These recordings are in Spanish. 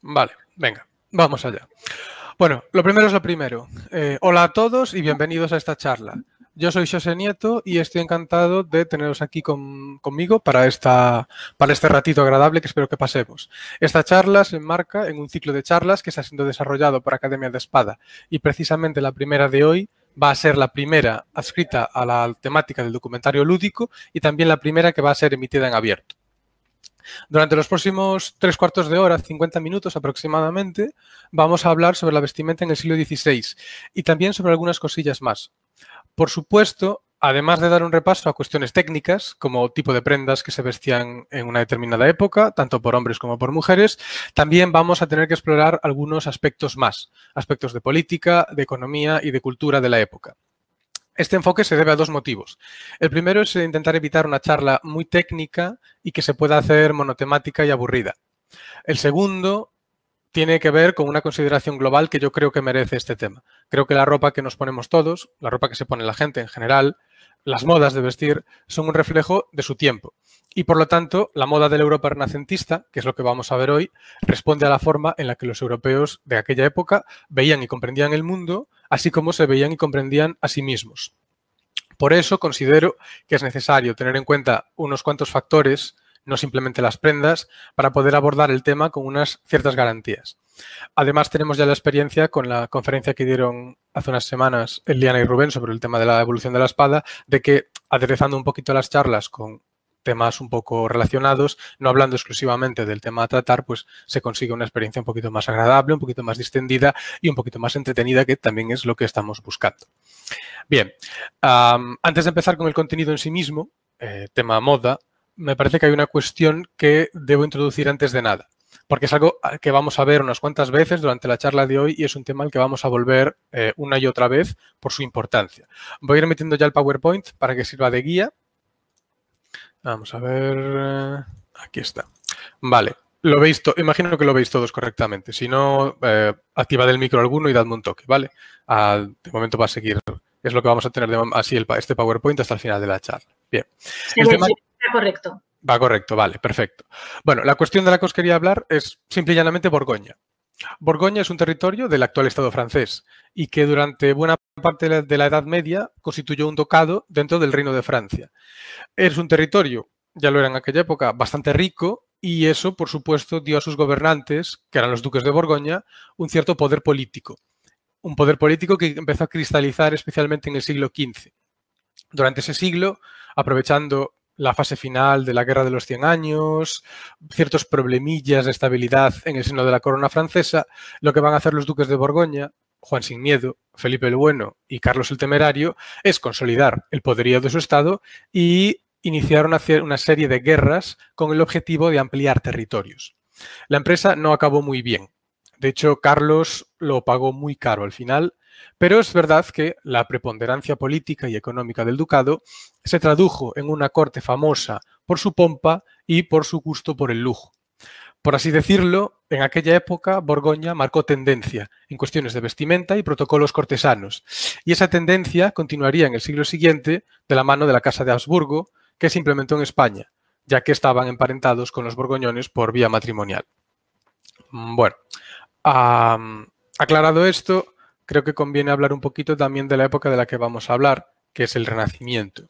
Vale, venga, vamos allá. Bueno, lo primero es lo primero. Eh, hola a todos y bienvenidos a esta charla. Yo soy José Nieto y estoy encantado de teneros aquí conmigo para, esta, para este ratito agradable que espero que pasemos. Esta charla se enmarca en un ciclo de charlas que está siendo desarrollado por Academia de Espada y precisamente la primera de hoy va a ser la primera adscrita a la temática del documentario lúdico y también la primera que va a ser emitida en abierto. Durante los próximos tres cuartos de hora, 50 minutos aproximadamente, vamos a hablar sobre la vestimenta en el siglo XVI y también sobre algunas cosillas más. Por supuesto, además de dar un repaso a cuestiones técnicas, como tipo de prendas que se vestían en una determinada época, tanto por hombres como por mujeres, también vamos a tener que explorar algunos aspectos más, aspectos de política, de economía y de cultura de la época. Este enfoque se debe a dos motivos. El primero es intentar evitar una charla muy técnica y que se pueda hacer monotemática y aburrida. El segundo tiene que ver con una consideración global que yo creo que merece este tema. Creo que la ropa que nos ponemos todos, la ropa que se pone la gente en general, las modas de vestir, son un reflejo de su tiempo. Y por lo tanto, la moda del Europa renacentista, que es lo que vamos a ver hoy, responde a la forma en la que los europeos de aquella época veían y comprendían el mundo, así como se veían y comprendían a sí mismos. Por eso considero que es necesario tener en cuenta unos cuantos factores, no simplemente las prendas, para poder abordar el tema con unas ciertas garantías. Además, tenemos ya la experiencia con la conferencia que dieron hace unas semanas Eliana y Rubén sobre el tema de la evolución de la espada, de que aderezando un poquito las charlas con temas un poco relacionados, no hablando exclusivamente del tema a tratar, pues se consigue una experiencia un poquito más agradable, un poquito más distendida y un poquito más entretenida, que también es lo que estamos buscando. Bien, antes de empezar con el contenido en sí mismo, eh, tema moda, me parece que hay una cuestión que debo introducir antes de nada, porque es algo que vamos a ver unas cuantas veces durante la charla de hoy y es un tema al que vamos a volver eh, una y otra vez por su importancia. Voy a ir metiendo ya el PowerPoint para que sirva de guía Vamos a ver. Eh, aquí está. Vale. Lo veis imagino que lo veis todos correctamente. Si no, eh, activad el micro alguno y dadme un toque, ¿vale? de momento va a seguir. Es lo que vamos a tener así el, este PowerPoint hasta el final de la charla. Bien. Va correcto. Va correcto, vale, perfecto. Bueno, la cuestión de la que os quería hablar es simple y llanamente Borgoña. Borgoña es un territorio del actual Estado francés y que durante buena parte de la Edad Media constituyó un ducado dentro del Reino de Francia. Es un territorio, ya lo era en aquella época, bastante rico y eso, por supuesto, dio a sus gobernantes, que eran los duques de Borgoña, un cierto poder político. Un poder político que empezó a cristalizar especialmente en el siglo XV. Durante ese siglo, aprovechando la fase final de la Guerra de los Cien Años, ciertos problemillas de estabilidad en el seno de la corona francesa, lo que van a hacer los duques de Borgoña, Juan sin Miedo, Felipe el Bueno y Carlos el Temerario, es consolidar el poderío de su Estado y iniciar una serie de guerras con el objetivo de ampliar territorios. La empresa no acabó muy bien. De hecho, Carlos lo pagó muy caro al final pero es verdad que la preponderancia política y económica del ducado se tradujo en una corte famosa por su pompa y por su gusto por el lujo. Por así decirlo, en aquella época Borgoña marcó tendencia en cuestiones de vestimenta y protocolos cortesanos, y esa tendencia continuaría en el siglo siguiente de la mano de la Casa de Habsburgo, que se implementó en España, ya que estaban emparentados con los borgoñones por vía matrimonial. Mm, bueno, aclarado esto, creo que conviene hablar un poquito también de la época de la que vamos a hablar, que es el Renacimiento.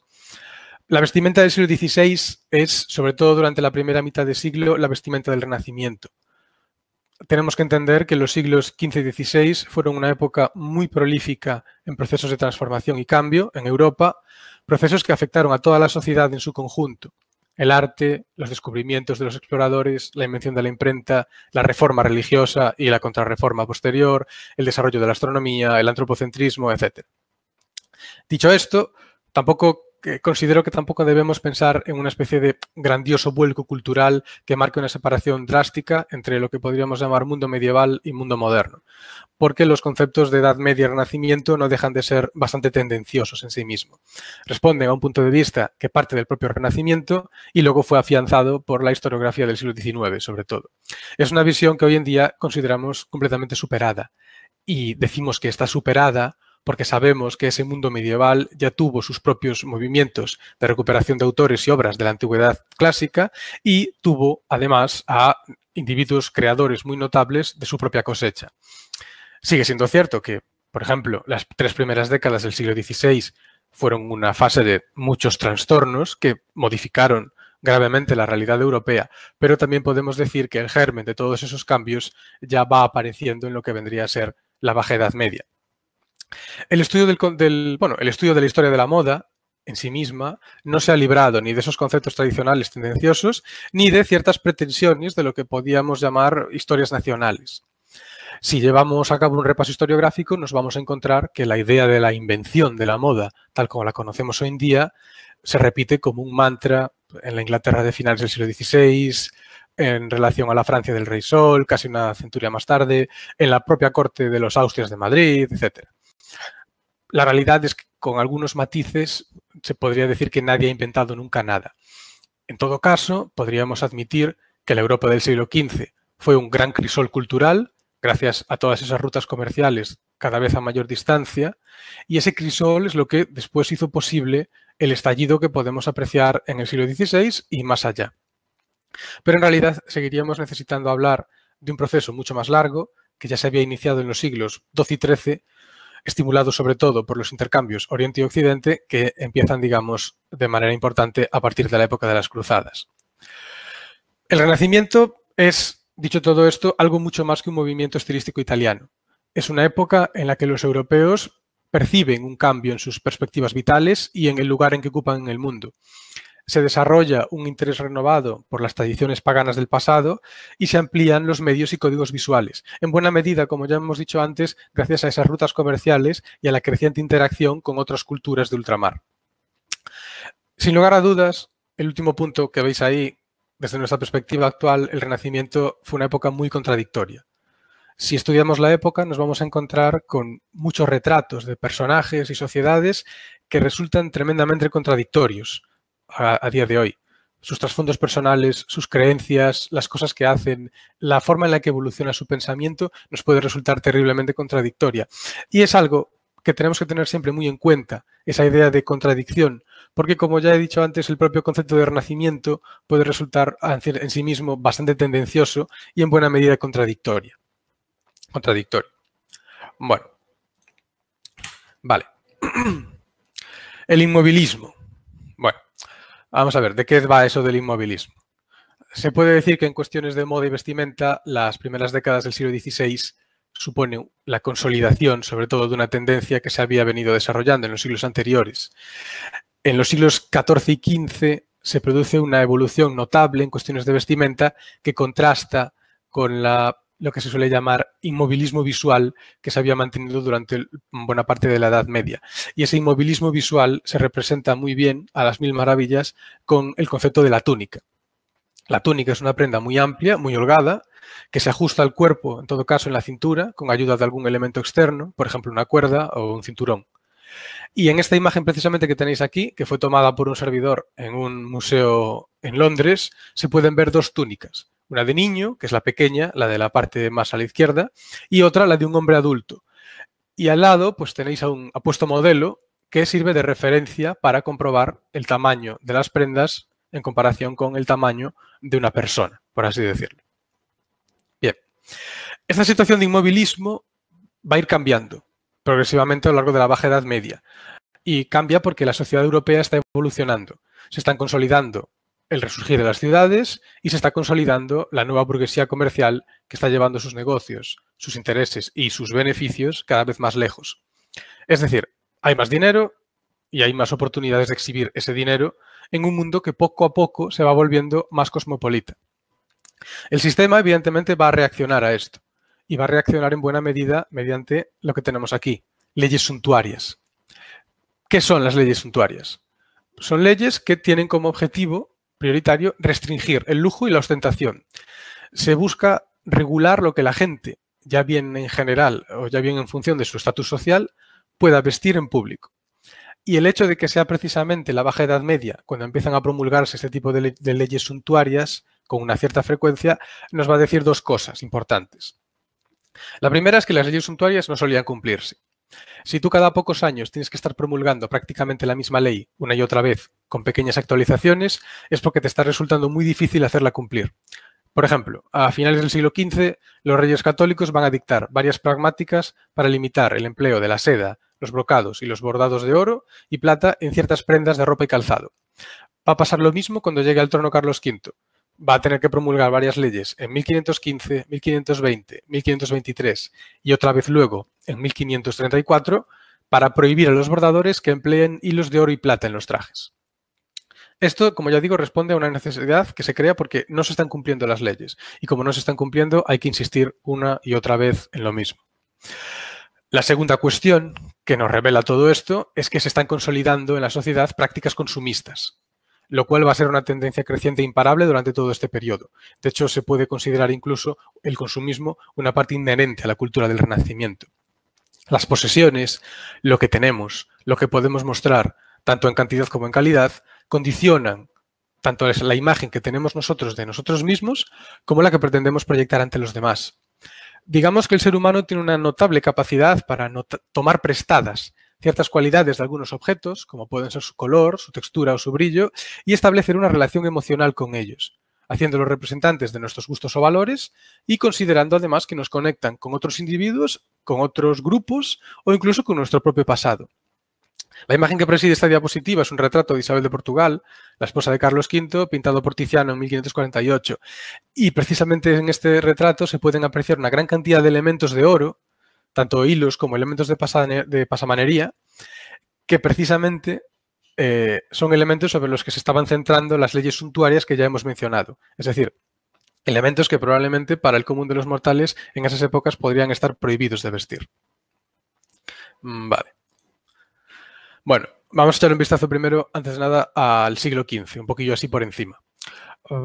La vestimenta del siglo XVI es, sobre todo durante la primera mitad de siglo, la vestimenta del Renacimiento. Tenemos que entender que los siglos XV y XVI fueron una época muy prolífica en procesos de transformación y cambio en Europa, procesos que afectaron a toda la sociedad en su conjunto el arte, los descubrimientos de los exploradores, la invención de la imprenta, la reforma religiosa y la contrarreforma posterior, el desarrollo de la astronomía, el antropocentrismo, etc. Dicho esto, tampoco considero que tampoco debemos pensar en una especie de grandioso vuelco cultural que marque una separación drástica entre lo que podríamos llamar mundo medieval y mundo moderno, porque los conceptos de Edad Media y Renacimiento no dejan de ser bastante tendenciosos en sí mismos. Responden a un punto de vista que parte del propio Renacimiento y luego fue afianzado por la historiografía del siglo XIX, sobre todo. Es una visión que hoy en día consideramos completamente superada y decimos que está superada porque sabemos que ese mundo medieval ya tuvo sus propios movimientos de recuperación de autores y obras de la antigüedad clásica y tuvo además a individuos creadores muy notables de su propia cosecha. Sigue siendo cierto que, por ejemplo, las tres primeras décadas del siglo XVI fueron una fase de muchos trastornos que modificaron gravemente la realidad europea, pero también podemos decir que el germen de todos esos cambios ya va apareciendo en lo que vendría a ser la Baja Edad Media. El estudio, del, el estudio de la historia de la moda en sí misma no se ha librado ni de esos conceptos tradicionales tendenciosos ni de ciertas pretensiones de lo que podíamos llamar historias nacionales. Si llevamos a cabo un repaso historiográfico, nos vamos a encontrar que la idea de la invención de la moda, tal como la conocemos hoy en día, se repite como un mantra en la Inglaterra de finales del siglo XVI, en relación a la Francia del Rey Sol, casi una centuria más tarde, en la propia corte de los Austrias de Madrid, etcétera la realidad es que con algunos matices se podría decir que nadie ha inventado nunca nada. En todo caso, podríamos admitir que la Europa del siglo XV fue un gran crisol cultural, gracias a todas esas rutas comerciales cada vez a mayor distancia, y ese crisol es lo que después hizo posible el estallido que podemos apreciar en el siglo XVI y más allá. Pero en realidad seguiríamos necesitando hablar de un proceso mucho más largo que ya se había iniciado en los siglos XII y XIII estimulado sobre todo por los intercambios Oriente y Occidente que empiezan, digamos, de manera importante a partir de la época de las cruzadas. El Renacimiento es, dicho todo esto, algo mucho más que un movimiento estilístico italiano. Es una época en la que los europeos perciben un cambio en sus perspectivas vitales y en el lugar en que ocupan en el mundo se desarrolla un interés renovado por las tradiciones paganas del pasado y se amplían los medios y códigos visuales, en buena medida, como ya hemos dicho antes, gracias a esas rutas comerciales y a la creciente interacción con otras culturas de ultramar. Sin lugar a dudas, el último punto que veis ahí, desde nuestra perspectiva actual, el Renacimiento fue una época muy contradictoria. Si estudiamos la época, nos vamos a encontrar con muchos retratos de personajes y sociedades que resultan tremendamente contradictorios a, día de hoy. Sus trasfondos personales, sus creencias, las cosas que hacen, la forma en la que evoluciona su pensamiento nos puede resultar terriblemente contradictoria. Y es algo que tenemos que tener siempre muy en cuenta, esa idea de contradicción, porque como ya he dicho antes, el propio concepto de renacimiento puede resultar en sí mismo bastante tendencioso y en buena medida contradictorio. Contradictorio. Bueno. Vale. El inmovilismo. Vamos a ver, ¿de qué va eso del inmovilismo? Se puede decir que en cuestiones de moda y vestimenta, las primeras décadas del siglo XVI supone la consolidación, sobre todo, de una tendencia que se había venido desarrollando en los siglos anteriores. En los siglos XIV y XV se produce una evolución notable en cuestiones de vestimenta que contrasta con la lo que se suele llamar inmovilismo visual que se había mantenido durante buena parte de la Edad Media. Y ese inmovilismo visual se representa muy bien a las mil maravillas con el concepto de la túnica. La túnica es una prenda muy amplia, muy holgada, que se ajusta al cuerpo, en todo caso en la cintura, con ayuda de algún elemento externo, por ejemplo una cuerda o un cinturón. Y en esta imagen precisamente que tenéis aquí, que fue tomada por un servidor en un museo en Londres, se pueden ver dos túnicas. Una de niño, que es la pequeña, la de la parte más a la izquierda, y otra la de un hombre adulto. Y al lado, pues tenéis a un apuesto modelo que sirve de referencia para comprobar el tamaño de las prendas en comparación con el tamaño de una persona, por así decirlo. Bien, esta situación de inmovilismo va a ir cambiando progresivamente a lo largo de la Baja Edad Media. Y cambia porque la sociedad europea está evolucionando. Se están consolidando el resurgir de las ciudades y se está consolidando la nueva burguesía comercial que está llevando sus negocios, sus intereses y sus beneficios cada vez más lejos. Es decir, hay más dinero y hay más oportunidades de exhibir ese dinero en un mundo que poco a poco se va volviendo más cosmopolita. El sistema evidentemente va a reaccionar a esto y va a reaccionar en buena medida mediante lo que tenemos aquí, leyes suntuarias. ¿Qué son las leyes suntuarias? Son leyes que tienen como objetivo prioritario restringir el lujo y la ostentación. Se busca regular lo que la gente, ya bien en general o ya bien en función de su estatus social, pueda vestir en público. Y el hecho de que sea precisamente la Baja Edad Media, cuando empiezan a promulgarse este tipo de, de leyes suntuarias con una cierta frecuencia, nos va a decir dos cosas importantes. La primera es que las leyes suntuarias no solían cumplirse. Si tú cada pocos años tienes que estar promulgando prácticamente la misma ley una y otra vez con pequeñas actualizaciones, es porque te está resultando muy difícil hacerla cumplir. Por ejemplo, a finales del siglo XV, los reyes católicos van a dictar varias pragmáticas para limitar el empleo de la seda, los brocados y los bordados de oro y plata en ciertas prendas de ropa y calzado. Va a pasar lo mismo cuando llegue al trono Carlos V va a tener que promulgar varias leyes en 1515, 1520, 1523 y otra vez luego en 1534 para prohibir a los bordadores que empleen hilos de oro y plata en los trajes. Esto, como ya digo, responde a una necesidad que se crea porque no se están cumpliendo las leyes y como no se están cumpliendo hay que insistir una y otra vez en lo mismo. La segunda cuestión que nos revela todo esto es que se están consolidando en la sociedad prácticas consumistas, lo cual va a ser una tendencia creciente e imparable durante todo este periodo. De hecho, se puede considerar incluso el consumismo una parte inherente a la cultura del Renacimiento. Las posesiones, lo que tenemos, lo que podemos mostrar, tanto en cantidad como en calidad, condicionan tanto la imagen que tenemos nosotros de nosotros mismos como la que pretendemos proyectar ante los demás. Digamos que el ser humano tiene una notable capacidad para tomar prestadas ciertas cualidades de algunos objetos, como pueden ser su color, su textura o su brillo, y establecer una relación emocional con ellos, haciéndolos representantes de nuestros gustos o valores y considerando además que nos conectan con otros individuos, con otros grupos o incluso con nuestro propio pasado. La imagen que preside esta diapositiva es un retrato de Isabel de Portugal, la esposa de Carlos V, pintado por Tiziano en 1548. Y precisamente en este retrato se pueden apreciar una gran cantidad de elementos de oro tanto hilos como elementos de, pasamanería, que precisamente eh, son elementos sobre los que se estaban centrando las leyes suntuarias que ya hemos mencionado. Es decir, elementos que probablemente para el común de los mortales en esas épocas podrían estar prohibidos de vestir. Mm, vale. Bueno, vamos a echar un vistazo primero, antes de nada, al siglo XV, un poquillo así por encima. Eh,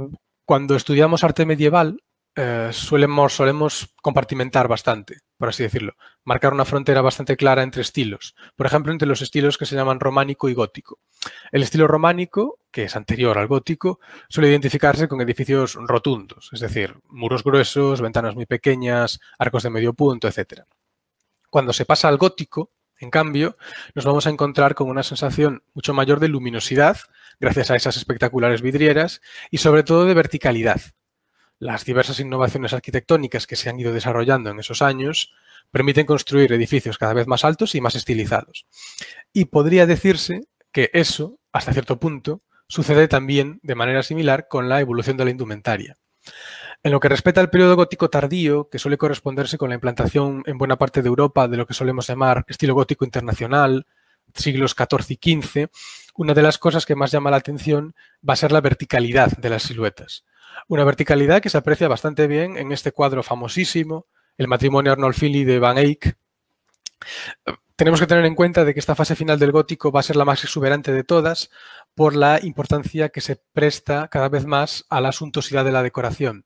cuando estudiamos arte medieval, eh, solemos compartimentar bastante por así decirlo, marcar una frontera bastante clara entre estilos. Por ejemplo, entre los estilos que se llaman románico y gótico. El estilo románico, que es anterior al gótico, suele identificarse con edificios rotundos, es decir, muros gruesos, ventanas muy pequeñas, arcos de medio punto, etc. Cuando se pasa al gótico, en cambio, nos vamos a encontrar con una sensación mucho mayor de luminosidad, gracias a esas espectaculares vidrieras, y sobre todo de verticalidad, las diversas innovaciones arquitectónicas que se han ido desarrollando en esos años permiten construir edificios cada vez más altos y más estilizados. Y podría decirse que eso, hasta cierto punto, sucede también de manera similar con la evolución de la indumentaria. En lo que respecta al periodo gótico tardío, que suele corresponderse con la implantación en buena parte de Europa de lo que solemos llamar estilo gótico internacional, siglos XIV y XV, una de las cosas que más llama la atención va a ser la verticalidad de las siluetas. Una verticalidad que se aprecia bastante bien en este cuadro famosísimo, el matrimonio Arnolfini de Van Eyck. Tenemos que tener en cuenta de que esta fase final del gótico va a ser la más exuberante de todas por la importancia que se presta cada vez más a la asuntosidad de la decoración.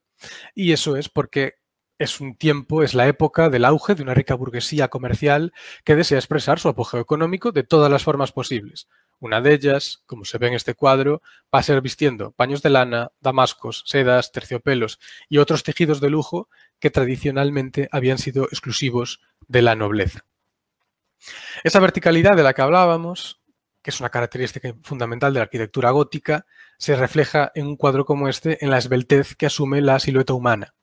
Y eso es porque es un tiempo, es la época del auge de una rica burguesía comercial que desea expresar su apogeo económico de todas las formas posibles, una de ellas, como se ve en este cuadro, va a ser vistiendo paños de lana, damascos, sedas, terciopelos y otros tejidos de lujo que tradicionalmente habían sido exclusivos de la nobleza. Esa verticalidad de la que hablábamos, que es una característica fundamental de la arquitectura gótica, se refleja en un cuadro como este en la esbeltez que asume la silueta humana.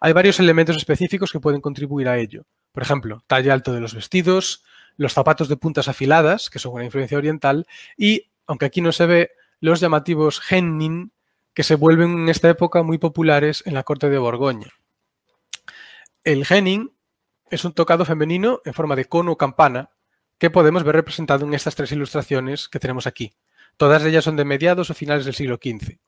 Hay varios elementos específicos que pueden contribuir a ello. Por ejemplo, talla alto de los vestidos, los zapatos de puntas afiladas, que son una influencia oriental, y, aunque aquí no se ve, los llamativos hennin, que se vuelven en esta época muy populares en la corte de Borgoña. El hennin es un tocado femenino en forma de cono o campana que podemos ver representado en estas tres ilustraciones que tenemos aquí. Todas ellas son de mediados o finales del siglo XV.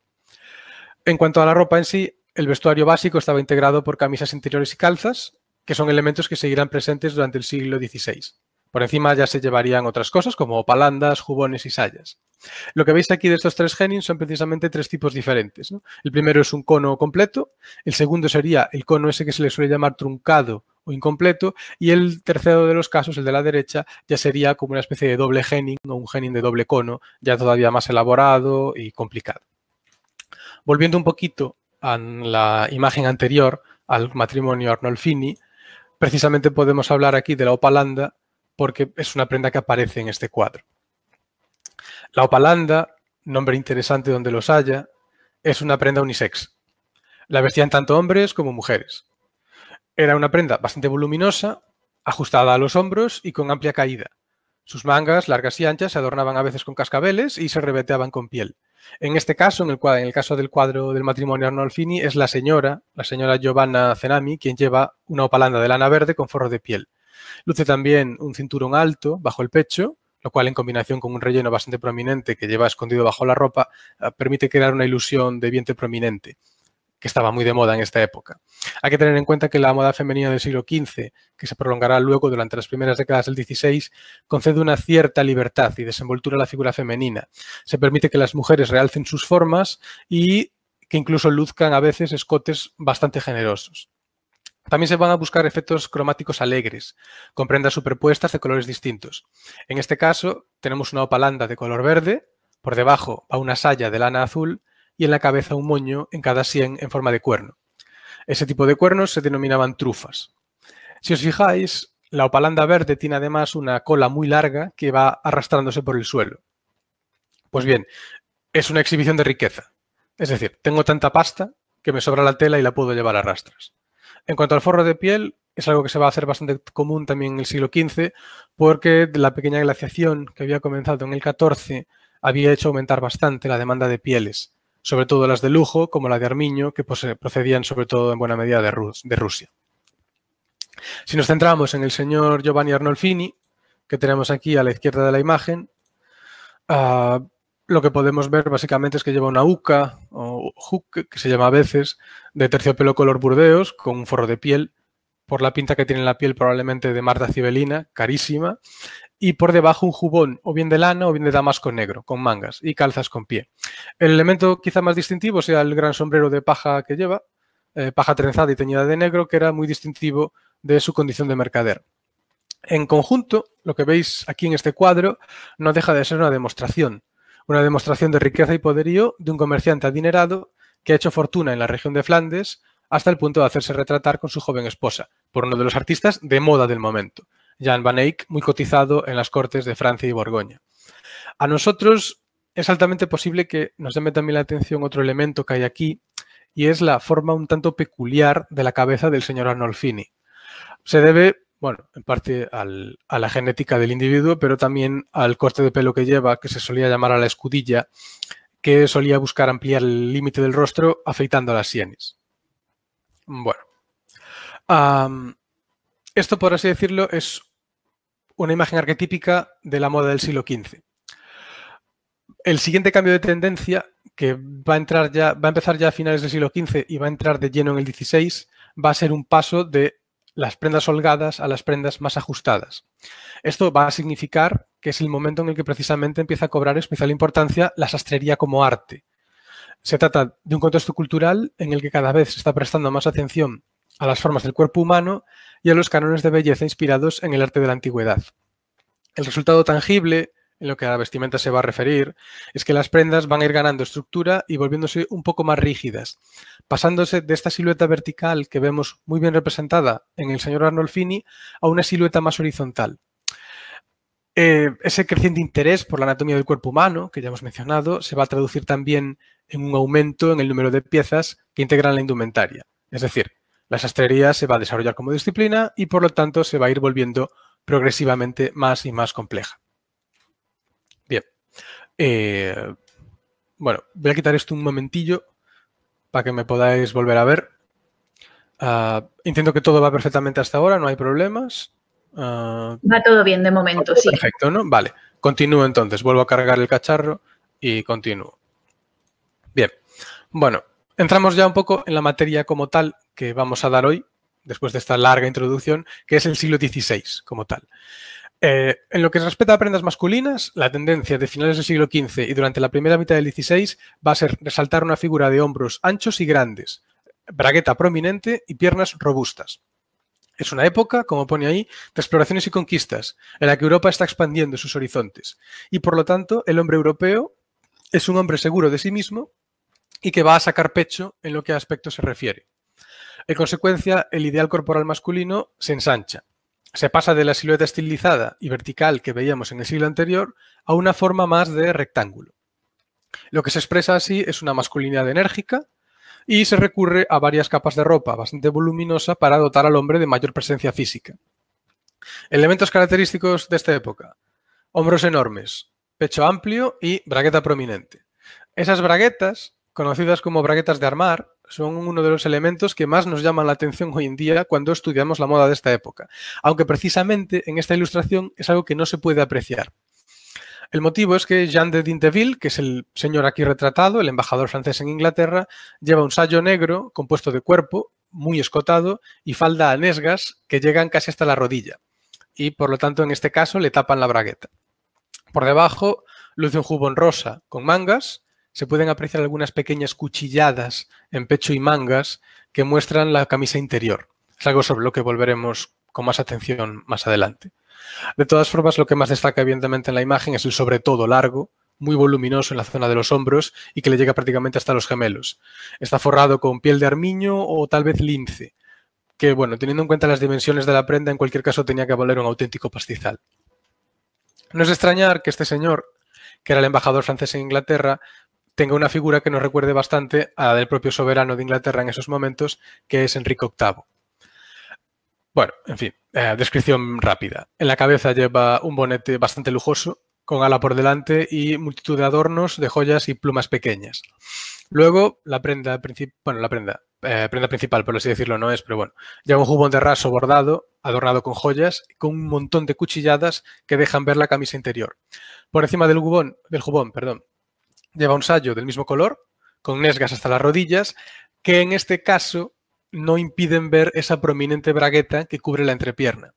En cuanto a la ropa en sí, el vestuario básico estaba integrado por camisas interiores y calzas, que son elementos que seguirán presentes durante el siglo XVI. Por encima ya se llevarían otras cosas como opalandas, jubones y sayas. Lo que veis aquí de estos tres genins son precisamente tres tipos diferentes. El primero es un cono completo, el segundo sería el cono ese que se le suele llamar truncado o incompleto, y el tercero de los casos, el de la derecha, ya sería como una especie de doble genin o un genin de doble cono, ya todavía más elaborado y complicado. Volviendo un poquito a la imagen anterior, al matrimonio Arnolfini, precisamente podemos hablar aquí de la opalanda, porque es una prenda que aparece en este cuadro. La opalanda, nombre interesante donde los haya, es una prenda unisex. La vestían tanto hombres como mujeres. Era una prenda bastante voluminosa, ajustada a los hombros y con amplia caída. Sus mangas, largas y anchas, se adornaban a veces con cascabeles y se rebeteaban con piel. En este caso, en el, cuadro, caso del cuadro del matrimonio Arnolfini, es la señora, la señora Giovanna Cenami, quien lleva una opalanda de lana verde con forro de piel. Luce también un cinturón alto bajo el pecho, lo cual en combinación con un relleno bastante prominente que lleva escondido bajo la ropa, ah, permite crear una ilusión de vientre prominente, que estaba muy de moda en esta época. Hay que tener en cuenta que la moda femenina del siglo XV, que se prolongará luego durante las primeras décadas del XVI, concede una cierta libertad y desenvoltura a la figura femenina. Se permite que las mujeres realcen sus formas y que incluso luzcan a veces escotes bastante generosos. También se van a buscar efectos cromáticos alegres, con prendas superpuestas de colores distintos. En este caso, tenemos una opalanda de color verde, por debajo va una saya de lana azul y en la cabeza un moño en cada sien en forma de cuerno. Ese tipo de cuernos se denominaban trufas. Si os fijáis, la opalanda verde tiene además una cola muy larga que va arrastrándose por el suelo. Pues bien, es una exhibición de riqueza. Es decir, tengo tanta pasta que me sobra la tela y la puedo llevar a rastras. En cuanto al forro de piel, es algo que se va a hacer bastante común también en el siglo XV, porque la pequeña glaciación que había comenzado en el XIV había hecho aumentar bastante la demanda de pieles, sobre todo las de lujo, como la de Armiño, que pues, eh, procedían sobre todo en buena medida de, Rusia. Si nos centramos en el señor Giovanni Arnolfini, que tenemos aquí a la izquierda de la imagen, ah, lo que podemos ver básicamente es que lleva una uca o hook, que se llama a veces, de terciopelo color burdeos, con un forro de piel, por la pinta que tiene la piel probablemente de Marta Cibelina, carísima, y por debajo un jubón o bien de lana o bien de damasco negro, con mangas y calzas con pie. El elemento quizá más distintivo sea el gran sombrero de paja que lleva, eh, paja trenzada y teñida de negro, que era muy distintivo de su condición de mercader. En conjunto, lo que veis aquí en este cuadro no deja de ser una demostración una demostración de riqueza y poderío de un comerciante adinerado que ha hecho fortuna en la región de Flandes hasta el punto de hacerse retratar con su joven esposa, por uno de los artistas de moda del momento, Jan van Eyck, muy cotizado en las cortes de Francia y Borgoña. A nosotros es altamente posible que nos llame también la atención otro elemento que hay aquí, y es la forma un tanto peculiar de la cabeza del señor Arnolfini. Se debe bueno, en parte a la genética del individuo, pero también al corte de pelo que lleva, que se solía llamar a la escudilla, que solía buscar ampliar el límite del rostro afeitando las sienes. Bueno, esto por así decirlo es una imagen arquetípica de la moda del siglo XV. El siguiente cambio de tendencia, que va a, entrar ya, va a empezar ya a finales del siglo XV y va a entrar de lleno en el XVI, va a ser un paso de las prendas holgadas a las prendas más ajustadas. Esto va a significar que es el momento en el que precisamente empieza a cobrar especial importancia la sastrería como arte. Se trata de un contexto cultural en el que cada vez se está prestando más atención a las formas del cuerpo humano y a los cánones de belleza inspirados en el arte de la antigüedad. El resultado tangible en lo que a la vestimenta se va a referir, es que las prendas van a ir ganando estructura y volviéndose un poco más rígidas, pasándose de esta silueta vertical que vemos muy bien representada en el señor Arnolfini a una silueta más horizontal. Eh, ese creciente interés por la anatomía del cuerpo humano, que ya hemos mencionado, se va a traducir también en un aumento en el número de piezas que integran la indumentaria. Es decir, la sastrería se va a desarrollar como disciplina y por lo tanto se va a ir volviendo progresivamente más y más compleja. Eh, bueno, voy a quitar esto un momentillo para que me podáis volver a ver. Ah, entiendo que todo va perfectamente hasta ahora, no hay problemas. Ah, va todo bien de momento, sí. Perfecto, ¿no? Vale, continúo entonces, vuelvo a cargar el cacharro y continúo. Bien, bueno, entramos ya un poco en la materia como tal que vamos a dar hoy, después de esta larga introducción, que es el siglo XVI como tal. Eh, en lo que respecta a prendas masculinas, la tendencia de finales del siglo XV y durante la primera mitad del XVI va a ser resaltar una figura de hombros anchos y grandes, bragueta prominente y piernas robustas. Es una época, como pone ahí, de exploraciones y conquistas, en la que Europa está expandiendo sus horizontes. Y por lo tanto, el hombre europeo es un hombre seguro de sí mismo y que va a sacar pecho en lo que a aspecto se refiere. En consecuencia, el ideal corporal masculino se ensancha se pasa de la silueta estilizada y vertical que veíamos en el siglo anterior a una forma más de rectángulo. Lo que se expresa así es una masculinidad enérgica y se recurre a varias capas de ropa bastante voluminosa para dotar al hombre de mayor presencia física. Elementos característicos de esta época. Hombros enormes, pecho amplio y bragueta prominente. Esas braguetas, conocidas como braguetas de armar, son uno de los elementos que más nos llaman la atención hoy en día cuando estudiamos la moda de esta época, aunque precisamente en esta ilustración es algo que no se puede apreciar. El motivo es que Jean de Dinteville, que es el señor aquí retratado, el embajador francés en Inglaterra, lleva un sayo negro compuesto de cuerpo, muy escotado, y falda a nesgas que llegan casi hasta la rodilla. Y por lo tanto, en este caso, le tapan la bragueta. Por debajo luce un jubón rosa con mangas se pueden apreciar algunas pequeñas cuchilladas en pecho y mangas que muestran la camisa interior. Es algo sobre lo que volveremos con más atención más adelante. De todas formas, lo que más destaca evidentemente en la imagen es el sobre todo largo, muy voluminoso en la zona de los hombros y que le llega prácticamente hasta los gemelos. Está forrado con piel de armiño o tal vez lince, que bueno, teniendo en cuenta las dimensiones de la prenda, en cualquier caso tenía que valer un auténtico pastizal. No es extrañar que este señor, que era el embajador francés en Inglaterra, tenga una figura que nos recuerde bastante a la del propio soberano de Inglaterra en esos momentos, que es Enrique VIII. Bueno, en fin, eh, descripción rápida. En la cabeza lleva un bonete bastante lujoso, con ala por delante y multitud de adornos, de joyas y plumas pequeñas. Luego, la prenda principal, bueno, la prenda, eh, prenda principal, por así decirlo, no es, pero bueno, lleva un jubón de raso bordado, adornado con joyas, con un montón de cuchilladas que dejan ver la camisa interior. Por encima del jubón, del jubón, perdón, lleva un sayo del mismo color, con nesgas hasta las rodillas, que en este caso no impiden ver esa prominente bragueta que cubre la entrepierna.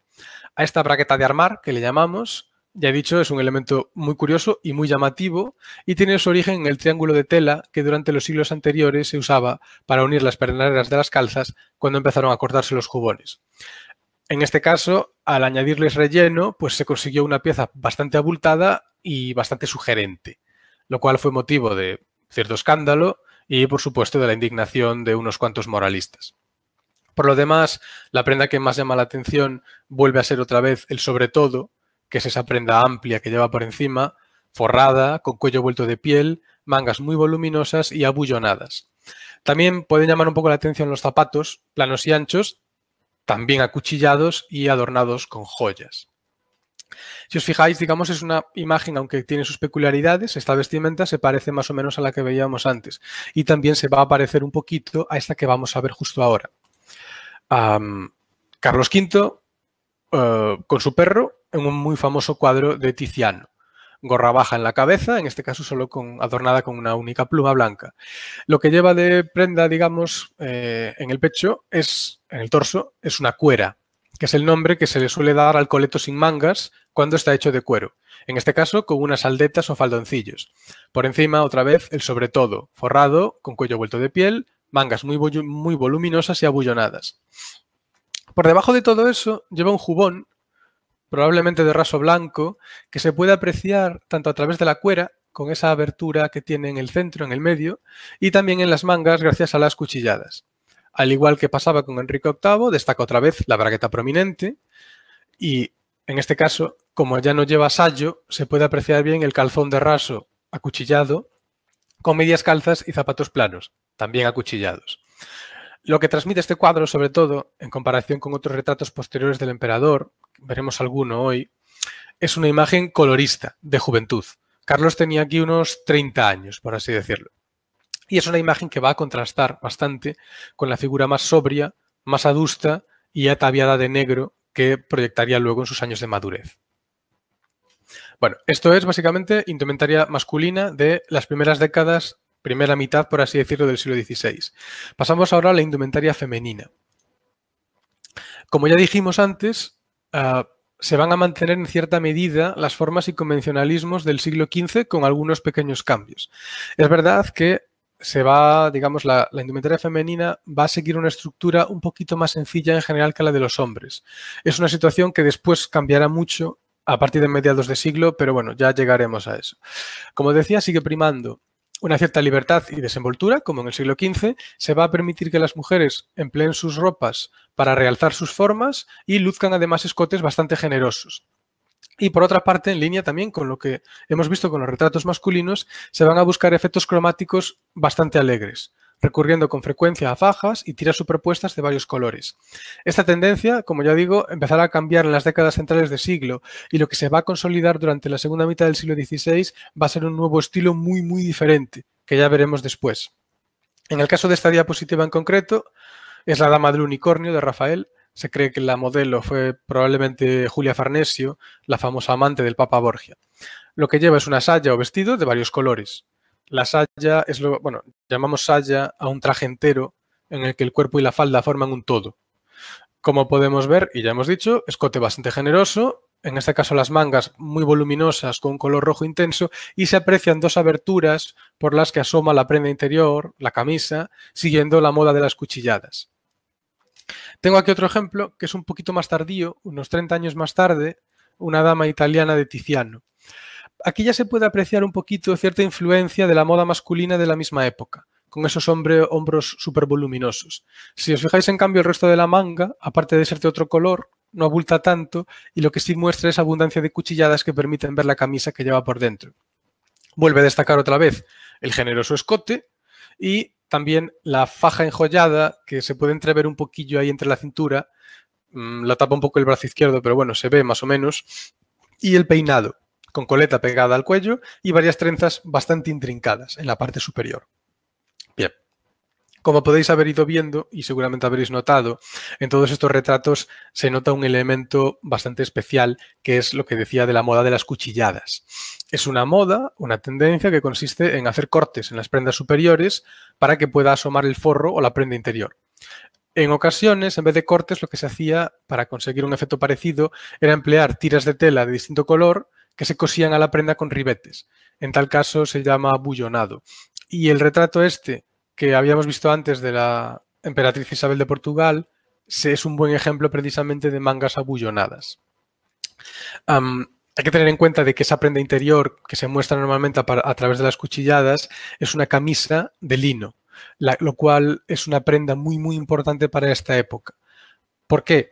A esta bragueta de armar, que le llamamos, ya he dicho, es un elemento muy curioso y muy llamativo y tiene su origen en el triángulo de tela que durante los siglos anteriores se usaba para unir las perneras de las calzas cuando empezaron a cortarse los jubones. En este caso, al añadirles relleno, pues se consiguió una pieza bastante abultada y bastante sugerente lo cual fue motivo de cierto escándalo y, por supuesto, de la indignación de unos cuantos moralistas. Por lo demás, la prenda que más llama la atención vuelve a ser otra vez el sobre todo, que es esa prenda amplia que lleva por encima, forrada, con cuello vuelto de piel, mangas muy voluminosas y abullonadas. También pueden llamar un poco la atención los zapatos, planos y anchos, también acuchillados y adornados con joyas. Si os fijáis, digamos, es una imagen, aunque tiene sus peculiaridades, esta vestimenta se parece más o menos a la que veíamos antes y también se va a parecer un poquito a esta que vamos a ver justo ahora. Carlos V eh, con su perro en un muy famoso cuadro de Tiziano. Gorra baja en la cabeza, en este caso solo con, adornada con una única pluma blanca. Lo que lleva de prenda, digamos, eh, en el pecho es, en el torso, es una cuera, que es el nombre que se le suele dar al coleto sin mangas cuando está hecho de cuero, en este caso con unas aldetas o faldoncillos. Por encima, otra vez, el sobre todo, forrado, con cuello vuelto de piel, mangas muy, muy voluminosas y abullonadas. Por debajo de todo eso lleva un jubón, probablemente de raso blanco, que se puede apreciar tanto a través de la cuera, con esa abertura que tiene en el centro, en el medio, y también en las mangas gracias a las cuchilladas. Al igual que pasaba con Enrique VIII, destaca otra vez la bragueta prominente y, en este caso, como ya no lleva sallo, se puede apreciar bien el calzón de raso acuchillado con medias calzas y zapatos planos, también acuchillados. Lo que transmite este cuadro, sobre todo, en comparación con otros retratos posteriores del emperador, veremos alguno hoy, es una imagen colorista, de juventud. Carlos tenía aquí unos 30 años, por así decirlo. Y es una imagen que va a contrastar bastante con la figura más sobria, más adusta y ataviada de negro que proyectaría luego en sus años de madurez. Bueno, esto es básicamente indumentaria masculina de las primeras décadas, primera mitad, por así decirlo, del siglo XVI. Pasamos ahora a la indumentaria femenina. Como ya dijimos antes, ah, se van a mantener en cierta medida las formas y convencionalismos del siglo XV con algunos pequeños cambios. Es verdad que se va, digamos, la, la, indumentaria femenina va a seguir una estructura un poquito más sencilla en general que la de los hombres. Es una situación que después cambiará mucho a partir de mediados de siglo, pero bueno, ya llegaremos a eso. Como decía, sigue primando una cierta libertad y desenvoltura, como en el siglo XV, se va a permitir que las mujeres empleen sus ropas para realzar sus formas y luzcan además escotes bastante generosos. Y por otra parte, en línea también con lo que hemos visto con los retratos masculinos, se van a buscar efectos cromáticos bastante alegres, recurriendo con frecuencia a fajas y tiras superpuestas de varios colores. Esta tendencia, como ya digo, empezará a cambiar en las décadas centrales del siglo y lo que se va a consolidar durante la segunda mitad del siglo XVI va a ser un nuevo estilo muy, muy diferente, que ya veremos después. En el caso de esta diapositiva en concreto, es la Dama del Unicornio de Rafael, se cree que la modelo fue probablemente Julia Farnesio, la famosa amante del Papa Borgia. Lo que lleva es una saya o vestido de varios colores. La saya es lo, bueno, llamamos saya a un traje entero en el que el cuerpo y la falda forman un todo. Como podemos ver, y ya hemos dicho, escote bastante generoso, en este caso las mangas muy voluminosas con un color rojo intenso y se aprecian dos aberturas por las que asoma la prenda interior, la camisa, siguiendo la moda de las cuchilladas. Tengo aquí otro ejemplo que es un poquito más tardío, unos 30 años más tarde, una dama italiana de Tiziano. Aquí ya se puede apreciar un poquito cierta influencia de la moda masculina de la misma época, con esos hombros hombros voluminosos. Si os fijáis, en cambio, el resto de la manga, aparte de ser de otro color, no abulta tanto y lo que sí muestra es abundancia de cuchilladas que permiten ver la camisa que lleva por dentro. Vuelve a destacar otra vez el generoso escote y también la faja enjollada que se puede entrever un poquillo ahí entre la cintura. Mm, la tapa un poco el brazo izquierdo, pero bueno, se ve más o menos. Y el peinado, con coleta pegada al cuello y varias trenzas bastante intrincadas en la parte superior. Bien, como podéis haber ido viendo y seguramente habréis notado, en todos estos retratos se nota un elemento bastante especial que es lo que decía de la moda de las cuchilladas. Es una moda, una tendencia que consiste en hacer cortes en las prendas superiores para que pueda asomar el forro o la prenda interior. En ocasiones, en vez de cortes, lo que se hacía para conseguir un efecto parecido era emplear tiras de tela de distinto color que se cosían a la prenda con ribetes. En tal caso se llama bullonado. Y el retrato este, que habíamos visto antes de la emperatriz Isabel de Portugal es un buen ejemplo precisamente de mangas abullonadas. hay que tener en cuenta de que esa prenda interior que se muestra normalmente a, través de las cuchilladas es una camisa de lino, lo cual es una prenda muy, muy importante para esta época. ¿Por qué?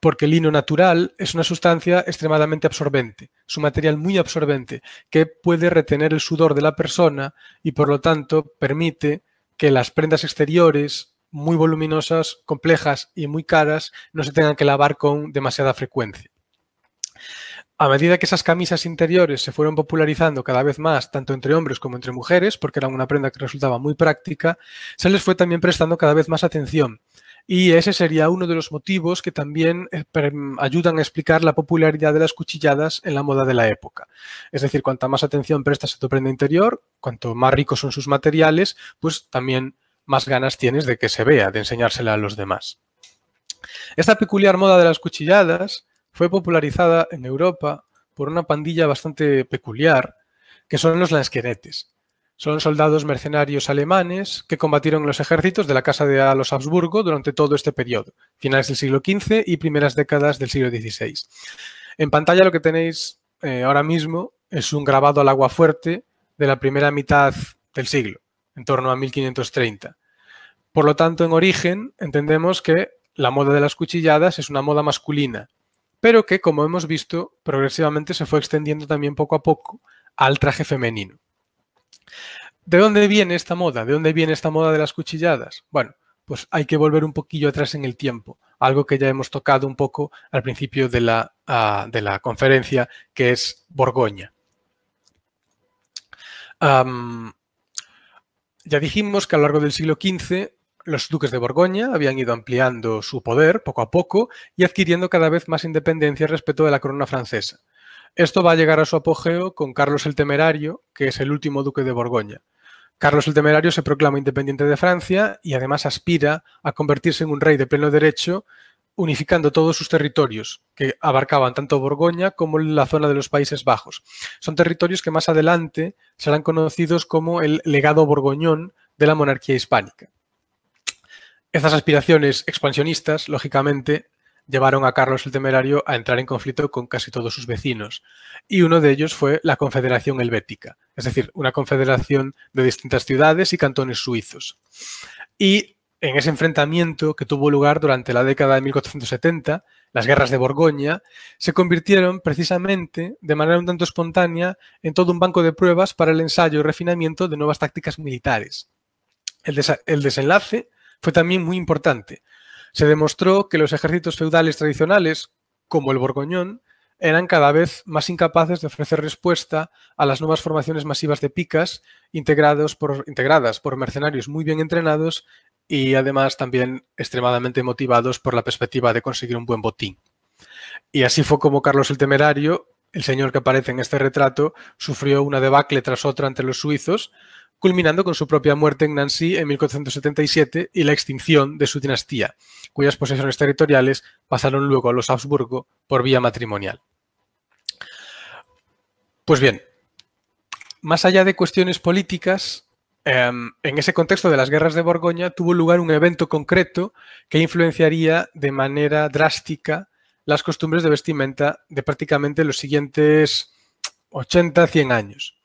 Porque el lino natural es una sustancia extremadamente absorbente, es un material muy absorbente que puede retener el sudor de la persona y por lo tanto permite que las prendas exteriores muy voluminosas, complejas y muy caras no se tengan que lavar con demasiada frecuencia. A medida que esas camisas interiores se fueron popularizando cada vez más, tanto entre hombres como entre mujeres, porque eran una prenda que resultaba muy práctica, se les fue también prestando cada vez más atención, y ese sería uno de los motivos que también eh, ayudan a explicar la popularidad de las cuchilladas en la moda de la época. Es decir, cuanta más atención prestas a tu prenda interior, cuanto más ricos son sus materiales, pues también más ganas tienes de que se vea, de enseñársela a los demás. Esta peculiar moda de las cuchilladas fue popularizada en Europa por una pandilla bastante peculiar, que son los lansquenetes. Son soldados mercenarios alemanes que combatieron los ejércitos de la Casa de los Habsburgo durante todo este periodo, finales del siglo XV y primeras décadas del siglo XVI. En pantalla lo que tenéis eh, ahora mismo es un grabado al agua fuerte de la primera mitad del siglo, en torno a 1530. Por lo tanto, en origen entendemos que la moda de las cuchilladas es una moda masculina, pero que, como hemos visto, progresivamente se fue extendiendo también poco a poco al traje femenino. ¿De dónde viene esta moda? ¿De dónde viene esta moda de las cuchilladas? Bueno, pues hay que volver un poquillo atrás en el tiempo, algo que ya hemos tocado un poco al principio de la, ah, de la conferencia, que es Borgoña. ya dijimos que a lo largo del siglo XV los duques de Borgoña habían ido ampliando su poder poco a poco y adquiriendo cada vez más independencia respecto de la corona francesa. Esto va a llegar a su apogeo con Carlos el Temerario, que es el último duque de Borgoña. Carlos el Temerario se proclama independiente de Francia y además aspira a convertirse en un rey de pleno derecho, unificando todos sus territorios, que abarcaban tanto Borgoña como la zona de los Países Bajos. Son territorios que más adelante serán conocidos como el legado borgoñón de la monarquía hispánica. Estas aspiraciones expansionistas, lógicamente, llevaron a Carlos el Temerario a entrar en conflicto con casi todos sus vecinos, y uno de ellos fue la Confederación Helvética, es decir, una confederación de distintas ciudades y cantones suizos. Y en ese enfrentamiento que tuvo lugar durante la década de 1470, las guerras de Borgoña, se convirtieron precisamente de manera un tanto espontánea en todo un banco de pruebas para el ensayo y refinamiento de nuevas tácticas militares. El, desenlace fue también muy importante, se demostró que los ejércitos feudales tradicionales, como el borgoñón, eran cada vez más incapaces de ofrecer respuesta a las nuevas formaciones masivas de picas integradas por mercenarios muy bien entrenados y además también extremadamente motivados por la perspectiva de conseguir un buen botín. Y así fue como Carlos el Temerario el señor que aparece en este retrato sufrió una debacle tras otra ante los suizos, culminando con su propia muerte en Nancy en 1477 y la extinción de su dinastía, cuyas posesiones territoriales pasaron luego a los Habsburgo por vía matrimonial. Pues bien, más allá de cuestiones políticas, em, en ese contexto de las guerras de Borgoña tuvo lugar un evento concreto que influenciaría de manera drástica las costumbres de vestimenta de prácticamente los siguientes 80, 100 años.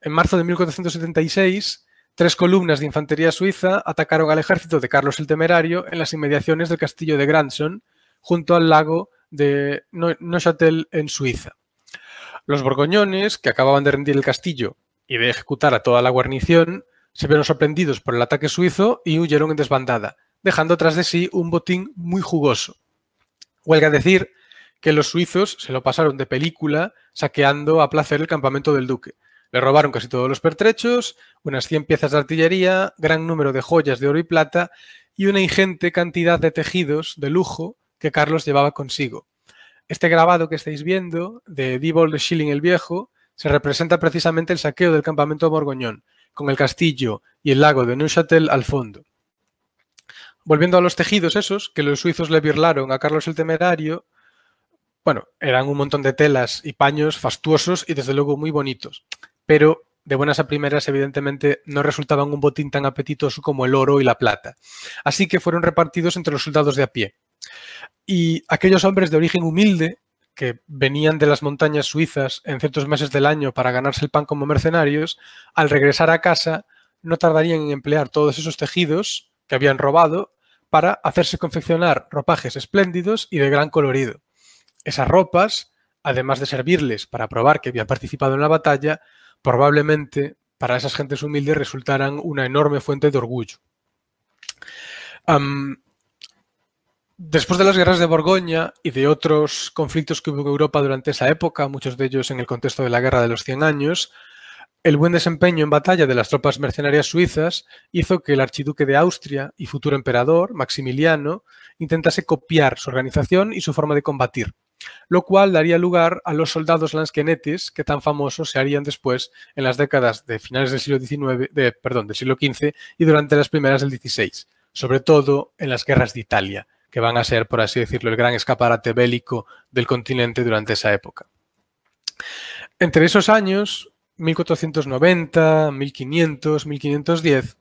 En marzo de 1476, tres columnas de infantería suiza atacaron al ejército de Carlos el Temerario en las inmediaciones del castillo de Grandson, junto al lago de Neuchâtel en Suiza. Los borgoñones, que acababan de rendir el castillo y de ejecutar a toda la guarnición, se vieron sorprendidos por el ataque suizo y huyeron en desbandada, dejando tras de sí un botín muy jugoso. Huelga decir que los suizos se lo pasaron de película saqueando a placer el campamento del duque. Le robaron casi todos los pertrechos, unas 100 piezas de artillería, gran número de joyas de oro y plata y una ingente cantidad de tejidos de lujo que Carlos llevaba consigo. Este grabado que estáis viendo de Diebold Schilling el Viejo se representa precisamente el saqueo del campamento de Borgoñón, con el castillo y el lago de Neuchâtel al fondo volviendo a los tejidos esos, que los suizos le birlaron a Carlos el Temerario, bueno, eran un montón de telas y paños fastuosos y desde luego muy bonitos, pero de buenas a primeras evidentemente no resultaban un botín tan apetitoso como el oro y la plata. Así que fueron repartidos entre los soldados de a pie. Y aquellos hombres de origen humilde que venían de las montañas suizas en ciertos meses del año para ganarse el pan como mercenarios, al regresar a casa no tardarían en emplear todos esos tejidos que habían robado para hacerse confeccionar ropajes espléndidos y de gran colorido. Esas ropas, además de servirles para probar que habían participado en la batalla, probablemente para esas gentes humildes resultaran una enorme fuente de orgullo. después de las guerras de Borgoña y de otros conflictos que hubo en Europa durante esa época, muchos de ellos en el contexto de la Guerra de los Cien Años, el buen desempeño en batalla de las tropas mercenarias suizas hizo que el archiduque de Austria y futuro emperador, Maximiliano, intentase copiar su organización y su forma de combatir, lo cual daría lugar a los soldados lansquenetes que tan famosos se harían después en las décadas de finales del siglo, XIX, perdón, del siglo XV y durante las primeras del XVI, sobre todo en las guerras de Italia, que van a ser, por así decirlo, el gran escaparate bélico del continente durante esa época. Entre esos años, 1490, 1500, 1510,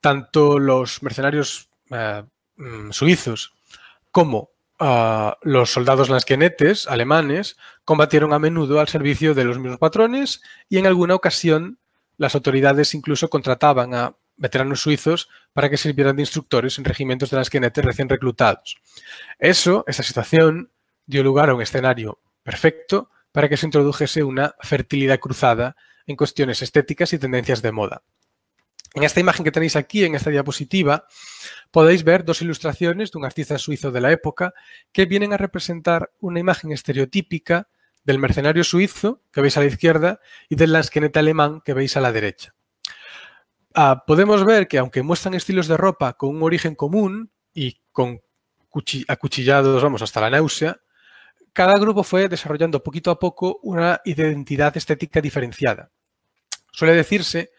tanto los mercenarios eh, mm, suizos como ah, los soldados lasquenetes alemanes combatieron a menudo al servicio de los mismos patrones y en alguna ocasión las autoridades incluso contrataban a veteranos suizos para que sirvieran de instructores en regimientos de lasquenetes recién reclutados. Eso, esta situación, dio lugar a un escenario perfecto para que se introdujese una fertilidad cruzada en cuestiones estéticas y tendencias de moda. En esta imagen que tenéis aquí, en esta diapositiva, podéis ver dos ilustraciones de un artista suizo de la época que vienen a representar una imagen estereotípica del mercenario suizo que veis a la izquierda y del lansquenete alemán que veis a la derecha. Ah, podemos ver que aunque muestran estilos de ropa con un origen común y con acuchillados, vamos, hasta la náusea, cada grupo fue desarrollando poquito a poco una identidad estética diferenciada. Suele decirse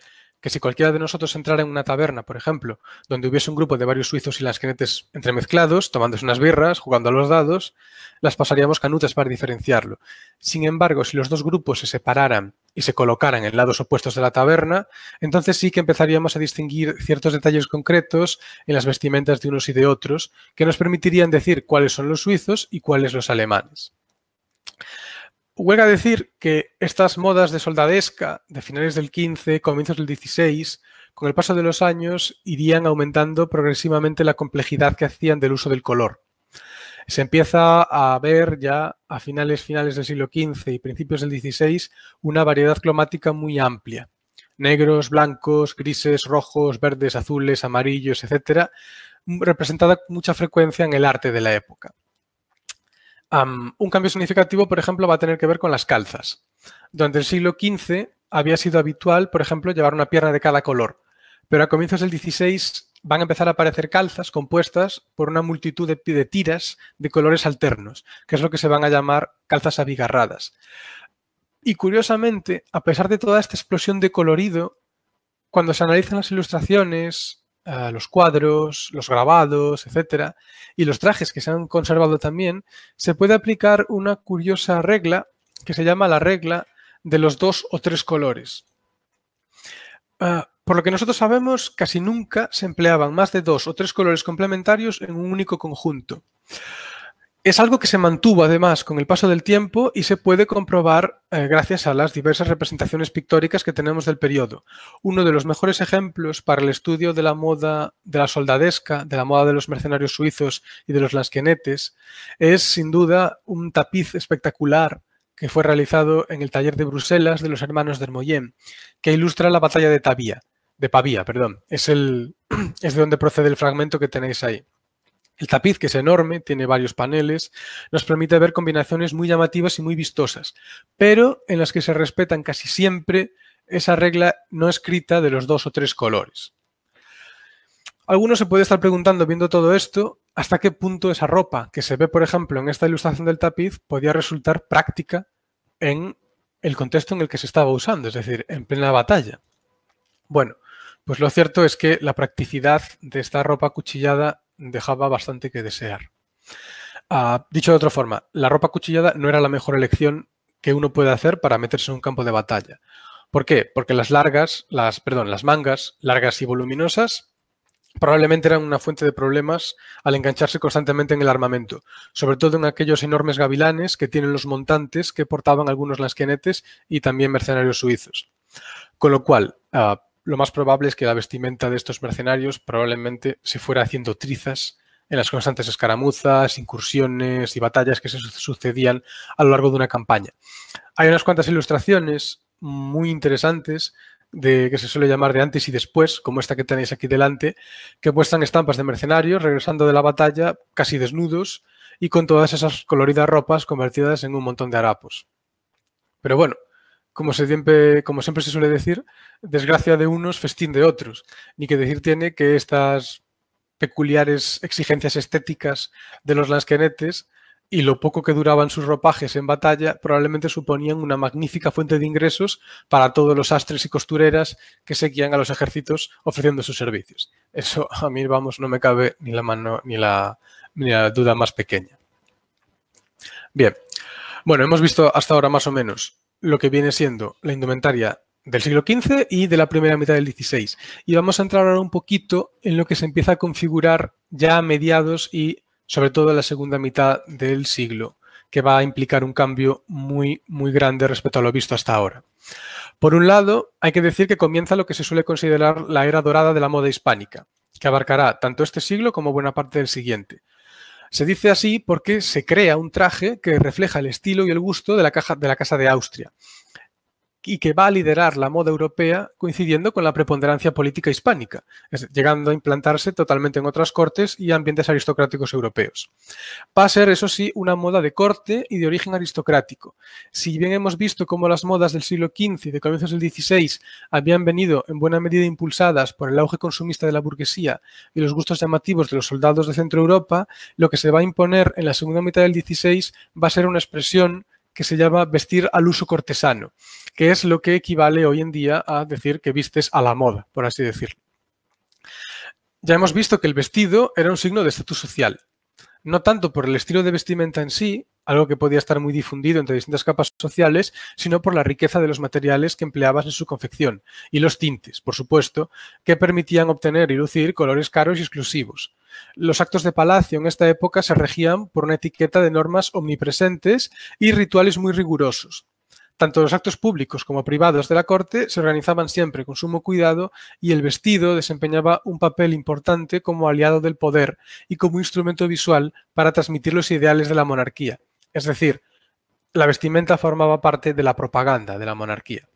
que si cualquiera de nosotros entrara en una taberna, por ejemplo, donde hubiese un grupo de varios suizos y lasquenetes entremezclados, tomándose unas birras, jugando a los dados, las pasaríamos canutas para diferenciarlo. Sin embargo, si los dos grupos se separaran y se colocaran en lados opuestos de la taberna, entonces sí que empezaríamos a distinguir ciertos detalles concretos en las vestimentas de unos y de otros que nos permitirían decir cuáles son los suizos y cuáles los alemanes. Huelga decir que estas modas de soldadesca de finales del 15, comienzos del 16, con el paso de los años irían aumentando progresivamente la complejidad que hacían del uso del color. Se empieza a ver ya a finales finales del siglo XV y principios del XVI una variedad cromática muy amplia. Negros, blancos, grises, rojos, verdes, azules, amarillos, etcétera, representada con mucha frecuencia en el arte de la época un cambio significativo, por ejemplo, va a tener que ver con las calzas, donde el siglo XV había sido habitual, por ejemplo, llevar una pierna de cada color, pero a comienzos del XVI van a empezar a aparecer calzas compuestas por una multitud de tiras de colores alternos, que es lo que se van a llamar calzas abigarradas. Y curiosamente, a pesar de toda esta explosión de colorido, cuando se analizan las ilustraciones Ah, los cuadros, los grabados, etcétera, y los trajes que se han conservado también, se puede aplicar una curiosa regla que se llama la regla de los dos o tres colores. Ah, por lo que nosotros sabemos, casi nunca se empleaban más de dos o tres colores complementarios en un único conjunto. Es algo que se mantuvo además con el paso del tiempo y se puede comprobar eh, gracias a las diversas representaciones pictóricas que tenemos del periodo. Uno de los mejores ejemplos para el estudio de la moda de la soldadesca, de la moda de los mercenarios suizos y de los lasquenetes es sin duda un tapiz espectacular que fue realizado en el taller de Bruselas de los hermanos Dermoyen, que ilustra la batalla de Pavía, de Pavía, perdón. Es el es de donde procede el fragmento que tenéis ahí. El tapiz, que es enorme, tiene varios paneles, nos permite ver combinaciones muy llamativas y muy vistosas, pero en las que se respetan casi siempre esa regla no escrita de los dos o tres colores. Algunos se puede estar preguntando, viendo todo esto, hasta qué punto esa ropa que se ve, por ejemplo, en esta ilustración del tapiz, podía resultar práctica en el contexto en el que se estaba usando, es decir, en plena batalla. Bueno, pues lo cierto es que la practicidad de esta ropa cuchillada dejaba bastante que desear. Ah, dicho de otra forma, la ropa cuchillada no era la mejor elección que uno puede hacer para meterse en un campo de batalla. ¿Por qué? Porque las largas, las, perdón, las mangas largas y voluminosas probablemente eran una fuente de problemas al engancharse constantemente en el armamento, sobre todo en aquellos enormes gavilanes que tienen los montantes que portaban algunos lasquenetes y también mercenarios suizos. Con lo cual, ah, lo más probable es que la vestimenta de estos mercenarios probablemente se fuera haciendo trizas en las constantes escaramuzas, incursiones y batallas que se sucedían a lo largo de una campaña. Hay unas cuantas ilustraciones muy interesantes de que se suele llamar de antes y después, como esta que tenéis aquí delante, que muestran estampas de mercenarios regresando de la batalla casi desnudos y con todas esas coloridas ropas convertidas en un montón de harapos. Pero bueno, como, siempre, se suele decir, desgracia de unos, festín de otros. Ni que decir tiene que estas peculiares exigencias estéticas de los lansquenetes y lo poco que duraban sus ropajes en batalla probablemente suponían una magnífica fuente de ingresos para todos los astres y costureras que seguían a los ejércitos ofreciendo sus servicios. Eso a mí, vamos, no me cabe ni la mano ni la, ni la duda más pequeña. Bien, bueno, hemos visto hasta ahora más o menos lo que viene siendo la indumentaria del siglo XV y de la primera mitad del XVI. Y vamos a entrar ahora un poquito en lo que se empieza a configurar ya a mediados y sobre todo en la segunda mitad del siglo, que va a implicar un cambio muy, muy grande respecto a lo visto hasta ahora. Por un lado, hay que decir que comienza lo que se suele considerar la era dorada de la moda hispánica, que abarcará tanto este siglo como buena parte del siguiente, se dice así porque se crea un traje que refleja el estilo y el gusto de la, caja, de la Casa de Austria y que va a liderar la moda europea coincidiendo con la preponderancia política hispánica, llegando a implantarse totalmente en otras cortes y ambientes aristocráticos europeos. Va a ser, eso sí, una moda de corte y de origen aristocrático. Si bien hemos visto cómo las modas del siglo XV y de comienzos del XVI habían venido en buena medida impulsadas por el auge consumista de la burguesía y los gustos llamativos de los soldados de Centro Europa, lo que se va a imponer en la segunda mitad del XVI va a ser una expresión que se llama vestir al uso cortesano, que es lo que equivale hoy en día a decir que vistes a la moda, por así decirlo. Ya hemos visto que el vestido era un signo de estatus social, no tanto por el estilo de vestimenta en sí, algo que podía estar muy difundido entre distintas capas sociales, sino por la riqueza de los materiales que empleabas en su confección y los tintes, por supuesto, que permitían obtener y lucir colores caros y exclusivos. Los actos de palacio en esta época se regían por una etiqueta de normas omnipresentes y rituales muy rigurosos. Tanto los actos públicos como privados de la corte se organizaban siempre con sumo cuidado y el vestido desempeñaba un papel importante como aliado del poder y como instrumento visual para transmitir los ideales de la monarquía. Es decir, la vestimenta formaba parte de la propaganda de la monarquía.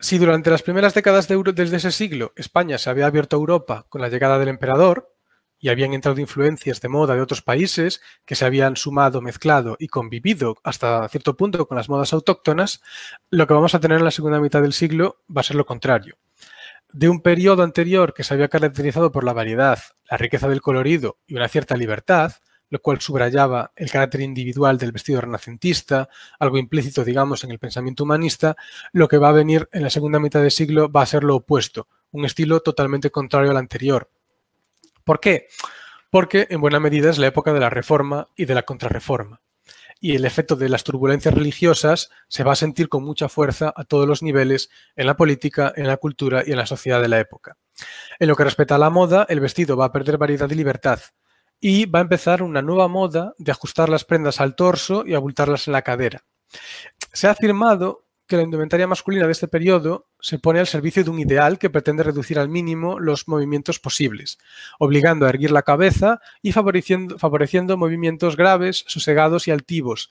Si durante las primeras décadas de desde ese siglo España se había abierto a Europa con la llegada del emperador, y habían entrado influencias de moda de otros países que se habían sumado, mezclado y convivido hasta cierto punto con las modas autóctonas, lo que vamos a tener en la segunda mitad del siglo va a ser lo contrario. De un periodo anterior que se había caracterizado por la variedad, la riqueza del colorido y una cierta libertad, lo cual subrayaba el carácter individual del vestido renacentista, algo implícito, digamos, en el pensamiento humanista, lo que va a venir en la segunda mitad del siglo va a ser lo opuesto, un estilo totalmente contrario al anterior. ¿Por qué? Porque en buena medida es la época de la reforma y de la contrarreforma y el efecto de las turbulencias religiosas se va a sentir con mucha fuerza a todos los niveles, en la política, en la cultura y en la sociedad de la época. En lo que respecta a la moda, el vestido va a perder variedad y libertad y va a empezar una nueva moda de ajustar las prendas al torso y abultarlas en la cadera. Se ha afirmado que la indumentaria masculina de este periodo se pone al servicio de un ideal que pretende reducir al mínimo los movimientos posibles, obligando a erguir la cabeza y favoreciendo, favoreciendo movimientos graves, sosegados y altivos,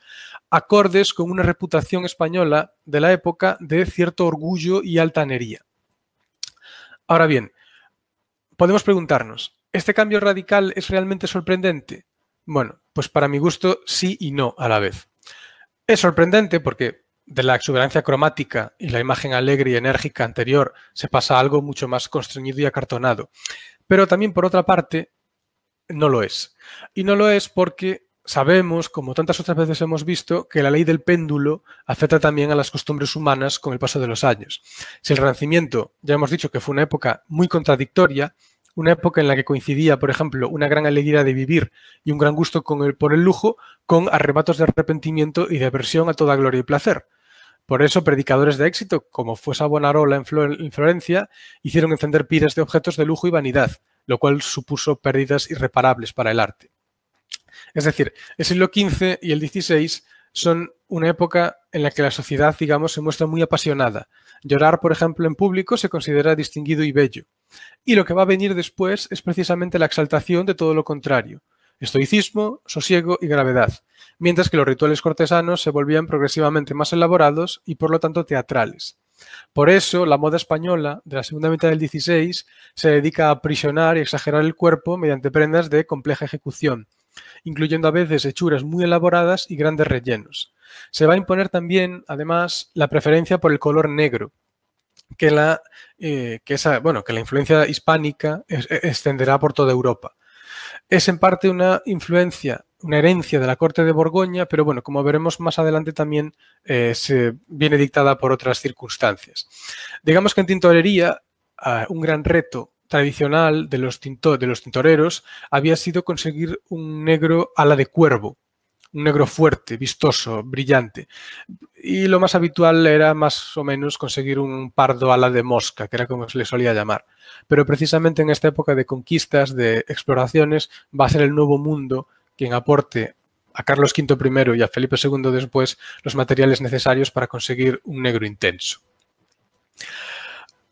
acordes con una reputación española de la época de cierto orgullo y altanería. Ahora bien, podemos preguntarnos, ¿Este cambio radical es realmente sorprendente? Bueno, pues para mi gusto sí y no a la vez. Es sorprendente porque de la exuberancia cromática y la imagen alegre y enérgica anterior se pasa a algo mucho más constreñido y acartonado. Pero también, por otra parte, no lo es. Y no lo es porque sabemos, como tantas otras veces hemos visto, que la ley del péndulo afecta también a las costumbres humanas con el paso de los años. Si el Renacimiento, ya hemos dicho que fue una época muy contradictoria, una época en la que coincidía, por ejemplo, una gran alegría de vivir y un gran gusto con por el lujo con arrebatos de arrepentimiento y de aversión a toda gloria y placer. Por eso, predicadores de éxito, como fue Savonarola en, en Florencia, hicieron encender pires de objetos de lujo y vanidad, lo cual supuso pérdidas irreparables para el arte. Es decir, el siglo XV y el XVI son una época en la que la sociedad, digamos, se muestra muy apasionada. Llorar, por ejemplo, en público se considera distinguido y bello. Y lo que va a venir después es precisamente la exaltación de todo lo contrario, estoicismo, sosiego y gravedad, mientras que los rituales cortesanos se volvían progresivamente más elaborados y por lo tanto teatrales. Por eso, la moda española de la segunda mitad del 16 se dedica a aprisionar y exagerar el cuerpo mediante prendas de compleja ejecución, incluyendo a veces hechuras muy elaboradas y grandes rellenos. Se va a imponer también, además, la preferencia por el color negro, que la, eh, que esa, bueno, que la influencia hispánica e, extenderá por toda Europa. Es en parte una influencia, una herencia de la corte de Borgoña, pero bueno, como veremos más adelante también eh, se viene dictada por otras circunstancias. Digamos que en tintorería, ah, un gran reto tradicional de los, tintoreros había sido conseguir un negro ala de cuervo, un negro fuerte, vistoso, brillante. Y lo más habitual era más o menos conseguir un pardo ala de mosca, que era como se le solía llamar. Pero precisamente en esta época de conquistas, de exploraciones, va a ser el nuevo mundo quien aporte a Carlos V primero y a Felipe II después los materiales necesarios para conseguir un negro intenso.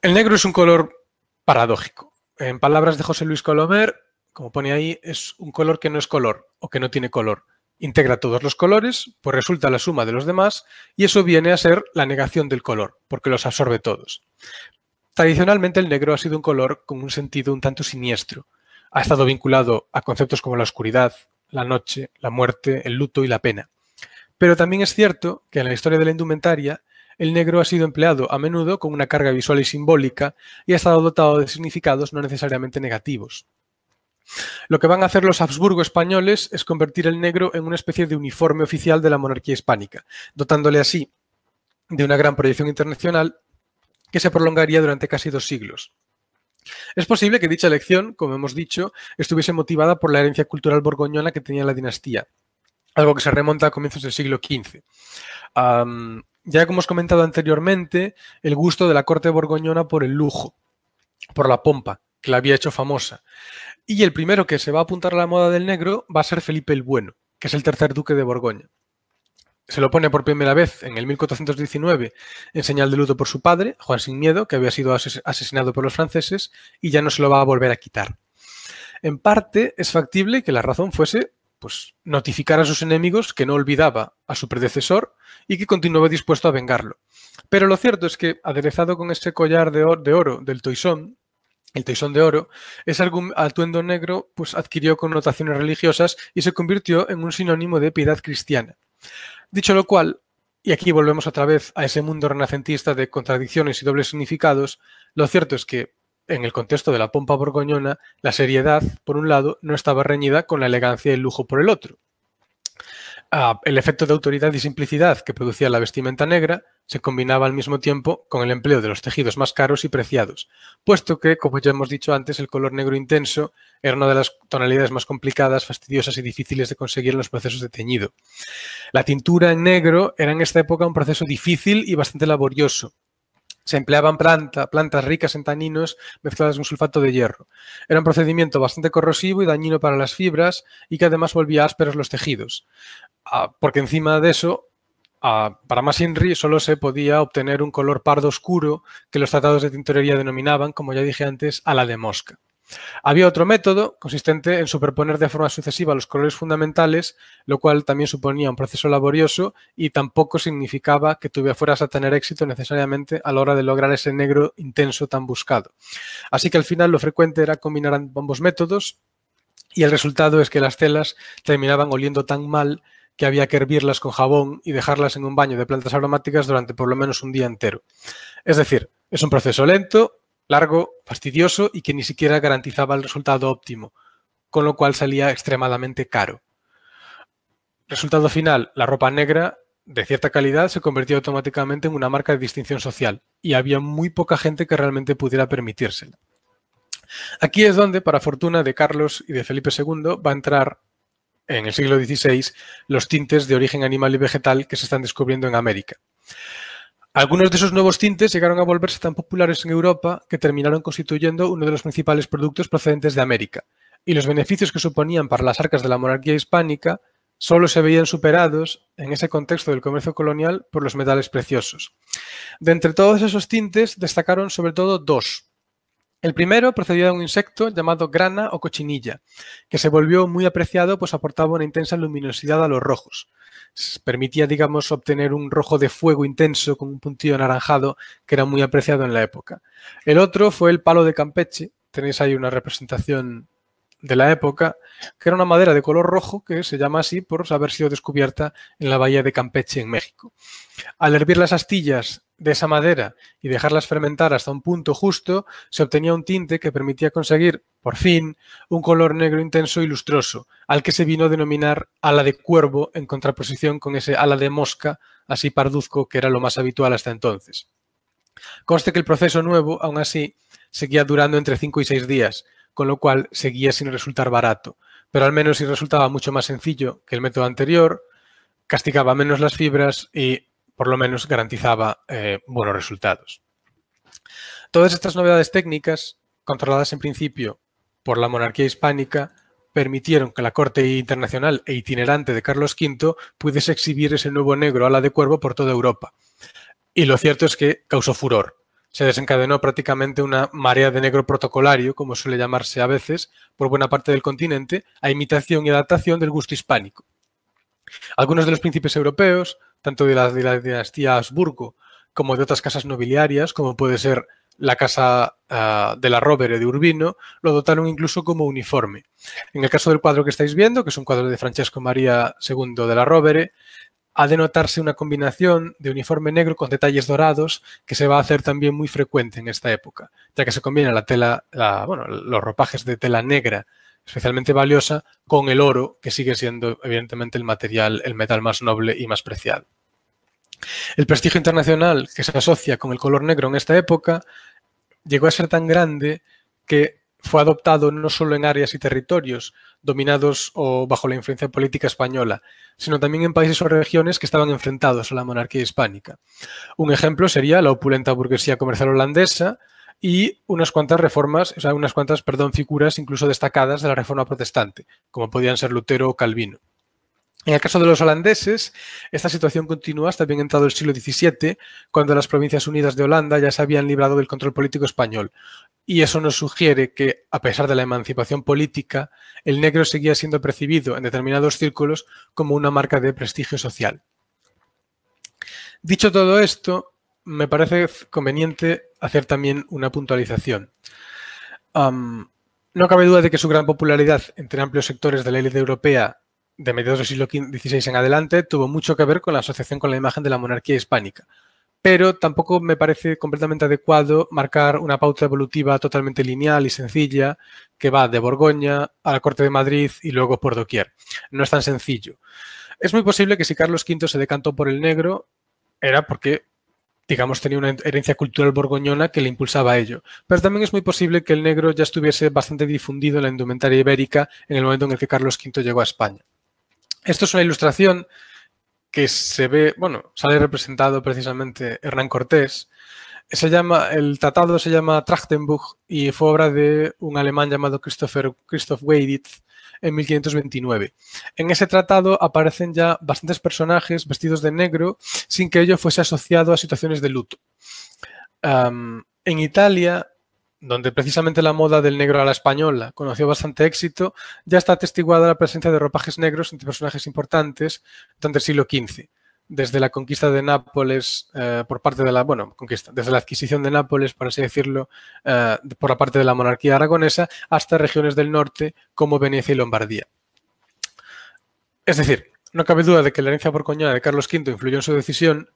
El negro es un color paradójico. En palabras de José Luis Colomer, como pone ahí, es un color que no es color o que no tiene color. Integra todos los colores, pues resulta la suma de los demás y eso viene a ser la negación del color, porque los absorbe todos. Tradicionalmente el negro ha sido un color con un sentido un tanto siniestro. Ha estado vinculado a conceptos como la oscuridad, la noche, la muerte, el luto y la pena. Pero también es cierto que en la historia de la indumentaria el negro ha sido empleado a menudo con una carga visual y simbólica y ha estado dotado de significados no necesariamente negativos. Lo que van a hacer los Habsburgo españoles es convertir el negro en una especie de uniforme oficial de la monarquía hispánica, dotándole así de una gran proyección internacional que se prolongaría durante casi dos siglos. Es posible que dicha elección, como hemos dicho, estuviese motivada por la herencia cultural borgoñona que tenía la dinastía, algo que se remonta a comienzos del siglo XV ya como hemos comentado anteriormente, el gusto de la corte borgoñona por el lujo, por la pompa, que la había hecho famosa. Y el primero que se va a apuntar a la moda del negro va a ser Felipe el Bueno, que es el tercer duque de Borgoña. Se lo pone por primera vez en el 1419 en señal de luto por su padre, Juan Sin Miedo, que había sido asesinado por los franceses, y ya no se lo va a volver a quitar. En parte es factible que la razón fuese pues, notificar a sus enemigos que no olvidaba a su predecesor y que continuaba dispuesto a vengarlo. Pero lo cierto es que, aderezado con ese collar de, oro del toisón, el toisón de oro, ese atuendo negro pues, adquirió connotaciones religiosas y se convirtió en un sinónimo de piedad cristiana. Dicho lo cual, y aquí volvemos otra vez a ese mundo renacentista de contradicciones y dobles significados, lo cierto es que, en el contexto de la pompa borgoñona, la seriedad, por un lado, no estaba reñida con la elegancia y el lujo por el otro el efecto de autoridad y simplicidad que producía la vestimenta negra se combinaba al mismo tiempo con el empleo de los tejidos más caros y preciados, puesto que, como ya hemos dicho antes, el color negro intenso era una de las tonalidades más complicadas, fastidiosas y difíciles de conseguir en los procesos de teñido. La tintura en negro era en esta época un proceso difícil y bastante laborioso, se empleaban plantas ricas en taninos mezcladas con sulfato de hierro. Era un procedimiento bastante corrosivo y dañino para las fibras y que además volvía ásperos los tejidos. Ah, porque encima de eso, ah, para más Inri solo se podía obtener un color pardo oscuro que los tratados de tintorería denominaban, como ya dije antes, a la de mosca. Había otro método consistente en superponer de forma sucesiva los colores fundamentales, lo cual también suponía un proceso laborioso y tampoco significaba que tú fueras a tener éxito necesariamente a la hora de lograr ese negro intenso tan buscado. Así que al final lo frecuente era combinar ambos métodos y el resultado es que las telas terminaban oliendo tan mal que había que hervirlas con jabón y dejarlas en un baño de plantas aromáticas durante por lo menos un día entero. Es decir, es un proceso lento, largo, fastidioso y que ni siquiera garantizaba el resultado óptimo, con lo cual salía extremadamente caro. Resultado final, la ropa negra de cierta calidad se convirtió automáticamente en una marca de distinción social y había muy poca gente que realmente pudiera permitírsela. Aquí es donde, para fortuna de Carlos y de Felipe II, va a entrar en el siglo XVI los tintes de origen animal y vegetal que se están descubriendo en América. Algunos de esos nuevos tintes llegaron a volverse tan populares en Europa que terminaron constituyendo uno de los principales productos procedentes de América, y los beneficios que suponían para las arcas de la monarquía hispánica solo se veían superados en ese contexto del comercio colonial por los metales preciosos. De entre todos esos tintes destacaron sobre todo dos, el primero procedía de un insecto llamado grana o cochinilla, que se volvió muy apreciado pues aportaba una intensa luminosidad a los rojos. Permitía, digamos, obtener un rojo de fuego intenso con un puntillo anaranjado que era muy apreciado en la época. El otro fue el palo de Campeche. Tenéis ahí una representación de la época, que era una madera de color rojo que se llama así por haber sido descubierta en la bahía de Campeche, en México. Al hervir las astillas de esa madera y dejarlas fermentar hasta un punto justo, se obtenía un tinte que permitía conseguir, por fin, un color negro intenso y lustroso, al que se vino a denominar ala de cuervo en contraposición con ese ala de mosca, así parduzco, que era lo más habitual hasta entonces. Conste que el proceso nuevo, aún así, seguía durando entre 5 y 6 días, con lo cual seguía sin resultar barato. Pero al menos si resultaba mucho más sencillo que el método anterior, castigaba menos las fibras y por lo menos garantizaba eh, buenos resultados. Todas estas novedades técnicas, controladas en principio por la monarquía hispánica, permitieron que la corte internacional e itinerante de Carlos V pudiese exhibir ese nuevo negro ala de cuervo por toda Europa. Y lo cierto es que causó furor se desencadenó prácticamente una marea de negro protocolario, como suele llamarse a veces, por buena parte del continente, a imitación y adaptación del gusto hispánico. Algunos de los príncipes europeos, tanto de la, dinastía Habsburgo como de otras casas nobiliarias, como puede ser la casa ah, de la Rovere de Urbino, lo dotaron incluso como uniforme. En el caso del cuadro que estáis viendo, que es un cuadro de Francesco María II de la Rovere, ha de notarse una combinación de uniforme negro con detalles dorados que se va a hacer también muy frecuente en esta época, ya que se combina la tela, bueno, los ropajes de tela negra especialmente valiosa con el oro, que sigue siendo evidentemente el material, el metal más noble y más preciado. El prestigio internacional que se asocia con el color negro en esta época llegó a ser tan grande que fue adoptado no solo en áreas y territorios dominados o bajo la influencia política española, sino también en países o regiones que estaban enfrentados a la monarquía hispánica. Un ejemplo sería la opulenta burguesía comercial holandesa y unas cuantas reformas, o sea, unas cuantas, perdón, figuras incluso destacadas de la reforma protestante, como podían ser Lutero o Calvino. En el caso de los holandeses, esta situación continúa hasta bien entrado el siglo XVII, cuando las provincias unidas de Holanda ya se habían librado del control político español. Y eso nos sugiere que, a pesar de la emancipación política, el negro seguía siendo percibido en determinados círculos como una marca de prestigio social. Dicho todo esto, me parece conveniente hacer también una puntualización. no cabe duda de que su gran popularidad entre amplios sectores de la élite europea de mediados del siglo XVI en adelante, tuvo mucho que ver con la asociación con la imagen de la monarquía hispánica. Pero tampoco me parece completamente adecuado marcar una pauta evolutiva totalmente lineal y sencilla que va de Borgoña a la Corte de Madrid y luego por doquier. No es tan sencillo. Es muy posible que si Carlos V se decantó por el negro era porque digamos, tenía una herencia cultural borgoñona que le impulsaba a ello. Pero también es muy posible que el negro ya estuviese bastante difundido en la indumentaria ibérica en el momento en el que Carlos V llegó a España. Esto es una ilustración que se ve, bueno, sale representado precisamente Hernán Cortés. Se llama, el tratado se llama Trachtenbuch y fue obra de un alemán llamado Christopher, Christoph Weiditz en 1529. En ese tratado aparecen ya bastantes personajes vestidos de negro sin que ello fuese asociado a situaciones de luto. en Italia donde precisamente la moda del negro a la española conoció bastante éxito, ya está atestiguada la presencia de ropajes negros entre personajes importantes durante el siglo XV. Desde la conquista de Nápoles eh, por parte de la, bueno, conquista, desde la adquisición de Nápoles, por así decirlo, eh, por la parte de la monarquía aragonesa, hasta regiones del norte como Venecia y Lombardía. Es decir, no cabe duda de que la herencia borgoñona de Carlos V influyó en su decisión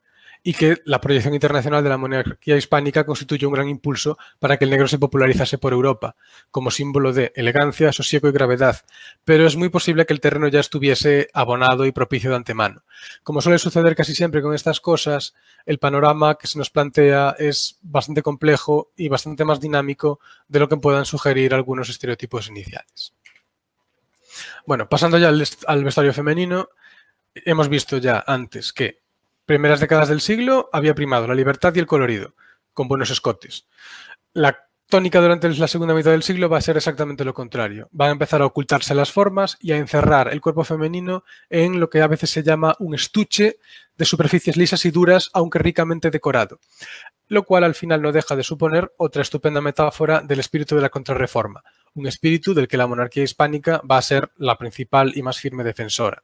y que la proyección internacional de la monarquía hispánica constituyó un gran impulso para que el negro se popularizase por Europa, como símbolo de elegancia, sosiego y gravedad, pero es muy posible que el terreno ya estuviese abonado y propicio de antemano. Como suele suceder casi siempre con estas cosas, el panorama que se nos plantea es bastante complejo y bastante más dinámico de lo que puedan sugerir algunos estereotipos iniciales. Bueno, pasando ya al, al vestuario femenino, hemos visto ya antes que primeras décadas del siglo había primado la libertad y el colorido, con buenos escotes. La tónica durante la segunda mitad del siglo va a ser exactamente lo contrario. Van a empezar a ocultarse las formas y a encerrar el cuerpo femenino en lo que a veces se llama un estuche de superficies lisas y duras, aunque ricamente decorado. Lo cual al final no deja de suponer otra estupenda metáfora del espíritu de la contrarreforma, un espíritu del que la monarquía hispánica va a ser la principal y más firme defensora.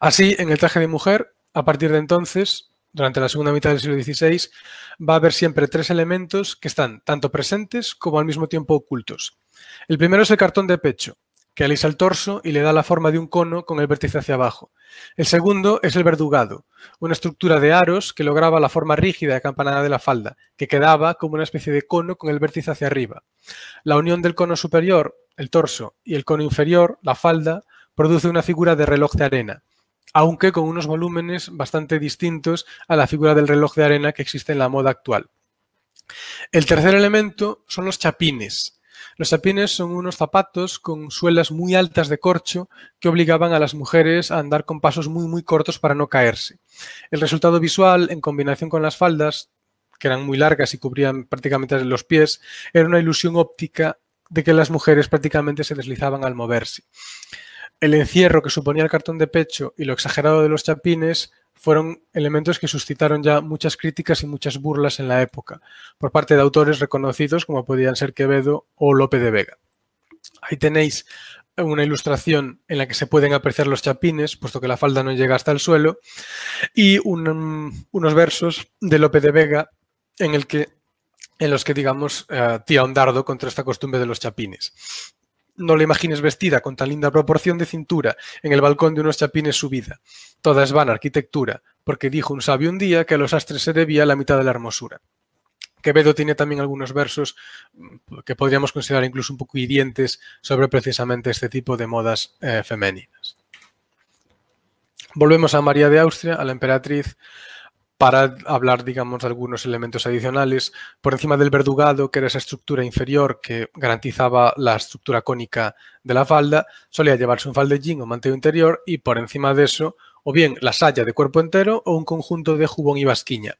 Así, en el traje de mujer, a partir de entonces, durante la segunda mitad del siglo XVI, va a haber siempre tres elementos que están tanto presentes como al mismo tiempo ocultos. El primero es el cartón de pecho, que alisa el torso y le da la forma de un cono con el vértice hacia abajo. El segundo es el verdugado, una estructura de aros que lograba la forma rígida y acampanada de la falda, que quedaba como una especie de cono con el vértice hacia arriba. La unión del cono superior, el torso, y el cono inferior, la falda, produce una figura de reloj de arena aunque con unos volúmenes bastante distintos a la figura del reloj de arena que existe en la moda actual. El tercer elemento son los chapines. Los chapines son unos zapatos con suelas muy altas de corcho que obligaban a las mujeres a andar con pasos muy muy cortos para no caerse. El resultado visual, en combinación con las faldas, que eran muy largas y cubrían prácticamente los pies, era una ilusión óptica de que las mujeres prácticamente se deslizaban al moverse. El encierro que suponía el cartón de pecho y lo exagerado de los chapines fueron elementos que suscitaron ya muchas críticas y muchas burlas en la época, por parte de autores reconocidos como podían ser Quevedo o Lope de Vega. Ahí tenéis una ilustración en la que se pueden apreciar los chapines, puesto que la falda no llega hasta el suelo, y unos versos de Lope de Vega en, los que, digamos, tía eh, tira un dardo contra esta costumbre de los chapines no la imagines vestida con tan linda proporción de cintura, en el balcón de unos chapines subida. Toda es vana arquitectura, porque dijo un sabio un día que a los astres se debía la mitad de la hermosura. Quevedo tiene también algunos versos mm, que podríamos considerar incluso un poco hirientes sobre precisamente este tipo de modas eh, femeninas. Volvemos a María de Austria, a la emperatriz para hablar, digamos, de algunos elementos adicionales, por encima del verdugado, que era esa estructura inferior que garantizaba la estructura cónica de la falda, solía llevarse un faldellín o manteo interior y por encima de eso, o bien la saya de cuerpo entero o un conjunto de jubón y basquiña.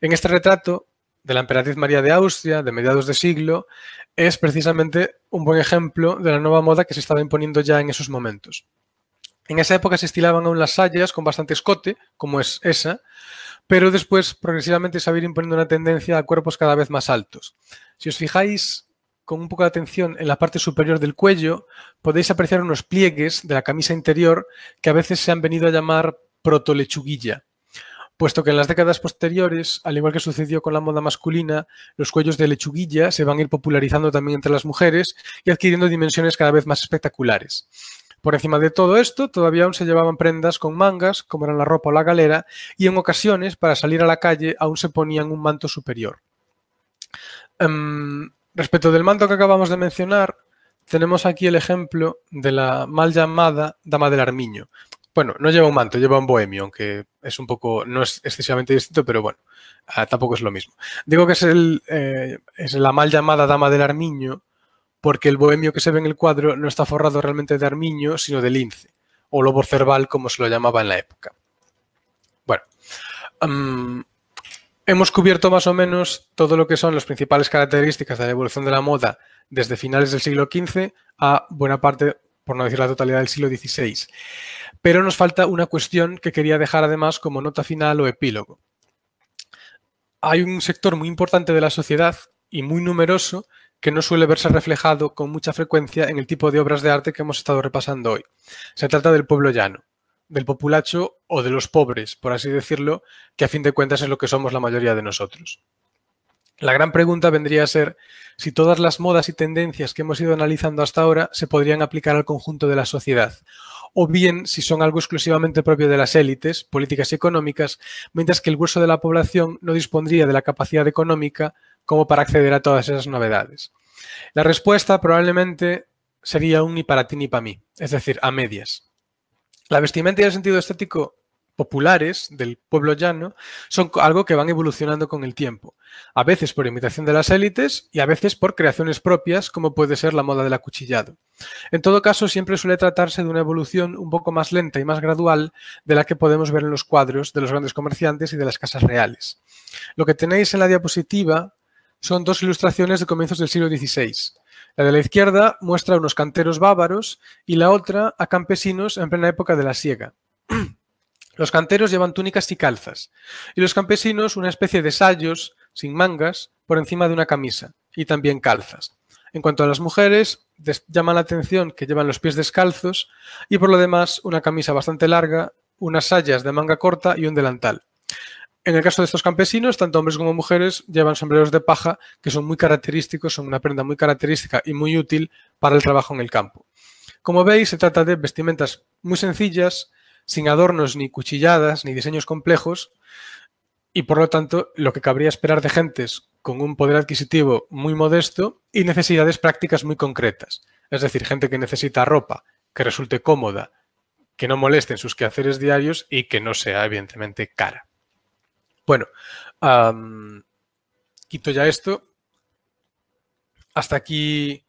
En este retrato de la emperatriz María de Austria, de mediados de siglo, es precisamente un buen ejemplo de la nueva moda que se estaba imponiendo ya en esos momentos. En esa época se estilaban aún las sayas con bastante escote, como es esa, pero después progresivamente se va a ir imponiendo una tendencia a cuerpos cada vez más altos. Si os fijáis con un poco de atención en la parte superior del cuello, podéis apreciar unos pliegues de la camisa interior que a veces se han venido a llamar proto-lechuguilla, puesto que en las décadas posteriores, al igual que sucedió con la moda masculina, los cuellos de lechuguilla se van a ir popularizando también entre las mujeres y adquiriendo dimensiones cada vez más espectaculares. Por encima de todo esto, todavía aún se llevaban prendas con mangas, como era la ropa o la galera, y en ocasiones, para salir a la calle, aún se ponían un manto superior. Em, respecto del manto que acabamos de mencionar, tenemos aquí el ejemplo de la mal llamada Dama del Armiño. Bueno, no lleva un manto, lleva un bohemio, aunque es un poco, no es excesivamente distinto, pero bueno, ah, tampoco es lo mismo. Digo que es, el, eh, es la mal llamada Dama del Armiño porque el bohemio que se ve en el cuadro no está forrado realmente de armiño, sino de lince, o lobo cerval, como se lo llamaba en la época. Bueno, mm, hemos cubierto más o menos todo lo que son las principales características de la evolución de la moda desde finales del siglo XV a buena parte, por no decir la totalidad del siglo XVI. Pero nos falta una cuestión que quería dejar además como nota final o epílogo. Hay un sector muy importante de la sociedad y muy numeroso que no suele verse reflejado con mucha frecuencia en el tipo de obras de arte que hemos estado repasando hoy. Se trata del pueblo llano, del populacho o de los pobres, por así decirlo, que a fin de cuentas es lo que somos la mayoría de nosotros. La gran pregunta vendría a ser si todas las modas y tendencias que hemos ido analizando hasta ahora se podrían aplicar al conjunto de la sociedad o bien si son algo exclusivamente propio de las élites, políticas y económicas, mientras que el grueso de la población no dispondría de la capacidad económica como para acceder a todas esas novedades. La respuesta probablemente sería un ni para ti ni para mí, es decir, a medias. La vestimenta y el sentido estético populares del pueblo llano son algo que van evolucionando con el tiempo, a veces por imitación de las élites y a veces por creaciones propias, como puede ser la moda del acuchillado. En todo caso, siempre suele tratarse de una evolución un poco más lenta y más gradual de la que podemos ver en los cuadros de los grandes comerciantes y de las casas reales. Lo que tenéis en la diapositiva son dos ilustraciones de comienzos del siglo XVI. La de la izquierda muestra a unos canteros bávaros y la otra a campesinos en plena época de la siega. Los canteros llevan túnicas y calzas, y los campesinos una especie de sayos sin mangas por encima de una camisa y también calzas. En cuanto a las mujeres, llama la atención que llevan los pies descalzos y por lo demás una camisa bastante larga, unas sayas de manga corta y un delantal. En el caso de estos campesinos, tanto hombres como mujeres llevan sombreros de paja que son muy característicos, son una prenda muy característica y muy útil para el trabajo en el campo. Como veis, se trata de vestimentas muy sencillas, sin adornos, ni cuchilladas, ni diseños complejos, y por lo tanto lo que cabría esperar de gentes con un poder adquisitivo muy modesto y necesidades prácticas muy concretas. Es decir, gente que necesita ropa, que resulte cómoda, que no moleste en sus quehaceres diarios y que no sea evidentemente cara. Bueno, quito ya esto. Hasta aquí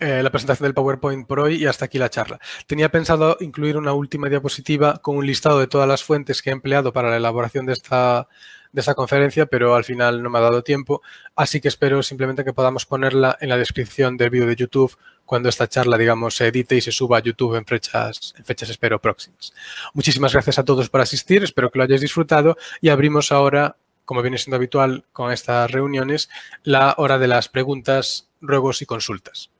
eh, la presentación del PowerPoint por hoy y hasta aquí la charla. Tenía pensado incluir una última diapositiva con un listado de todas las fuentes que he empleado para la elaboración de esta, de esta conferencia, pero al final no me ha dado tiempo, así que espero simplemente que podamos ponerla en la descripción del vídeo de YouTube cuando esta charla, digamos, se edite y se suba a YouTube en fechas, en fechas espero próximas. Muchísimas gracias a todos por asistir, espero que lo hayáis disfrutado y abrimos ahora, como viene siendo habitual con estas reuniones, la hora de las preguntas, ruegos y consultas.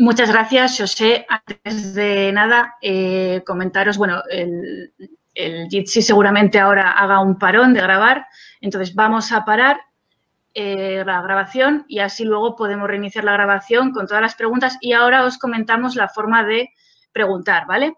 Muchas gracias, José. Antes de nada, eh, comentaros, bueno, el, el Jitsi seguramente ahora haga un parón de grabar, entonces vamos a parar eh, la grabación y así luego podemos reiniciar la grabación con todas las preguntas y ahora os comentamos la forma de preguntar, ¿vale?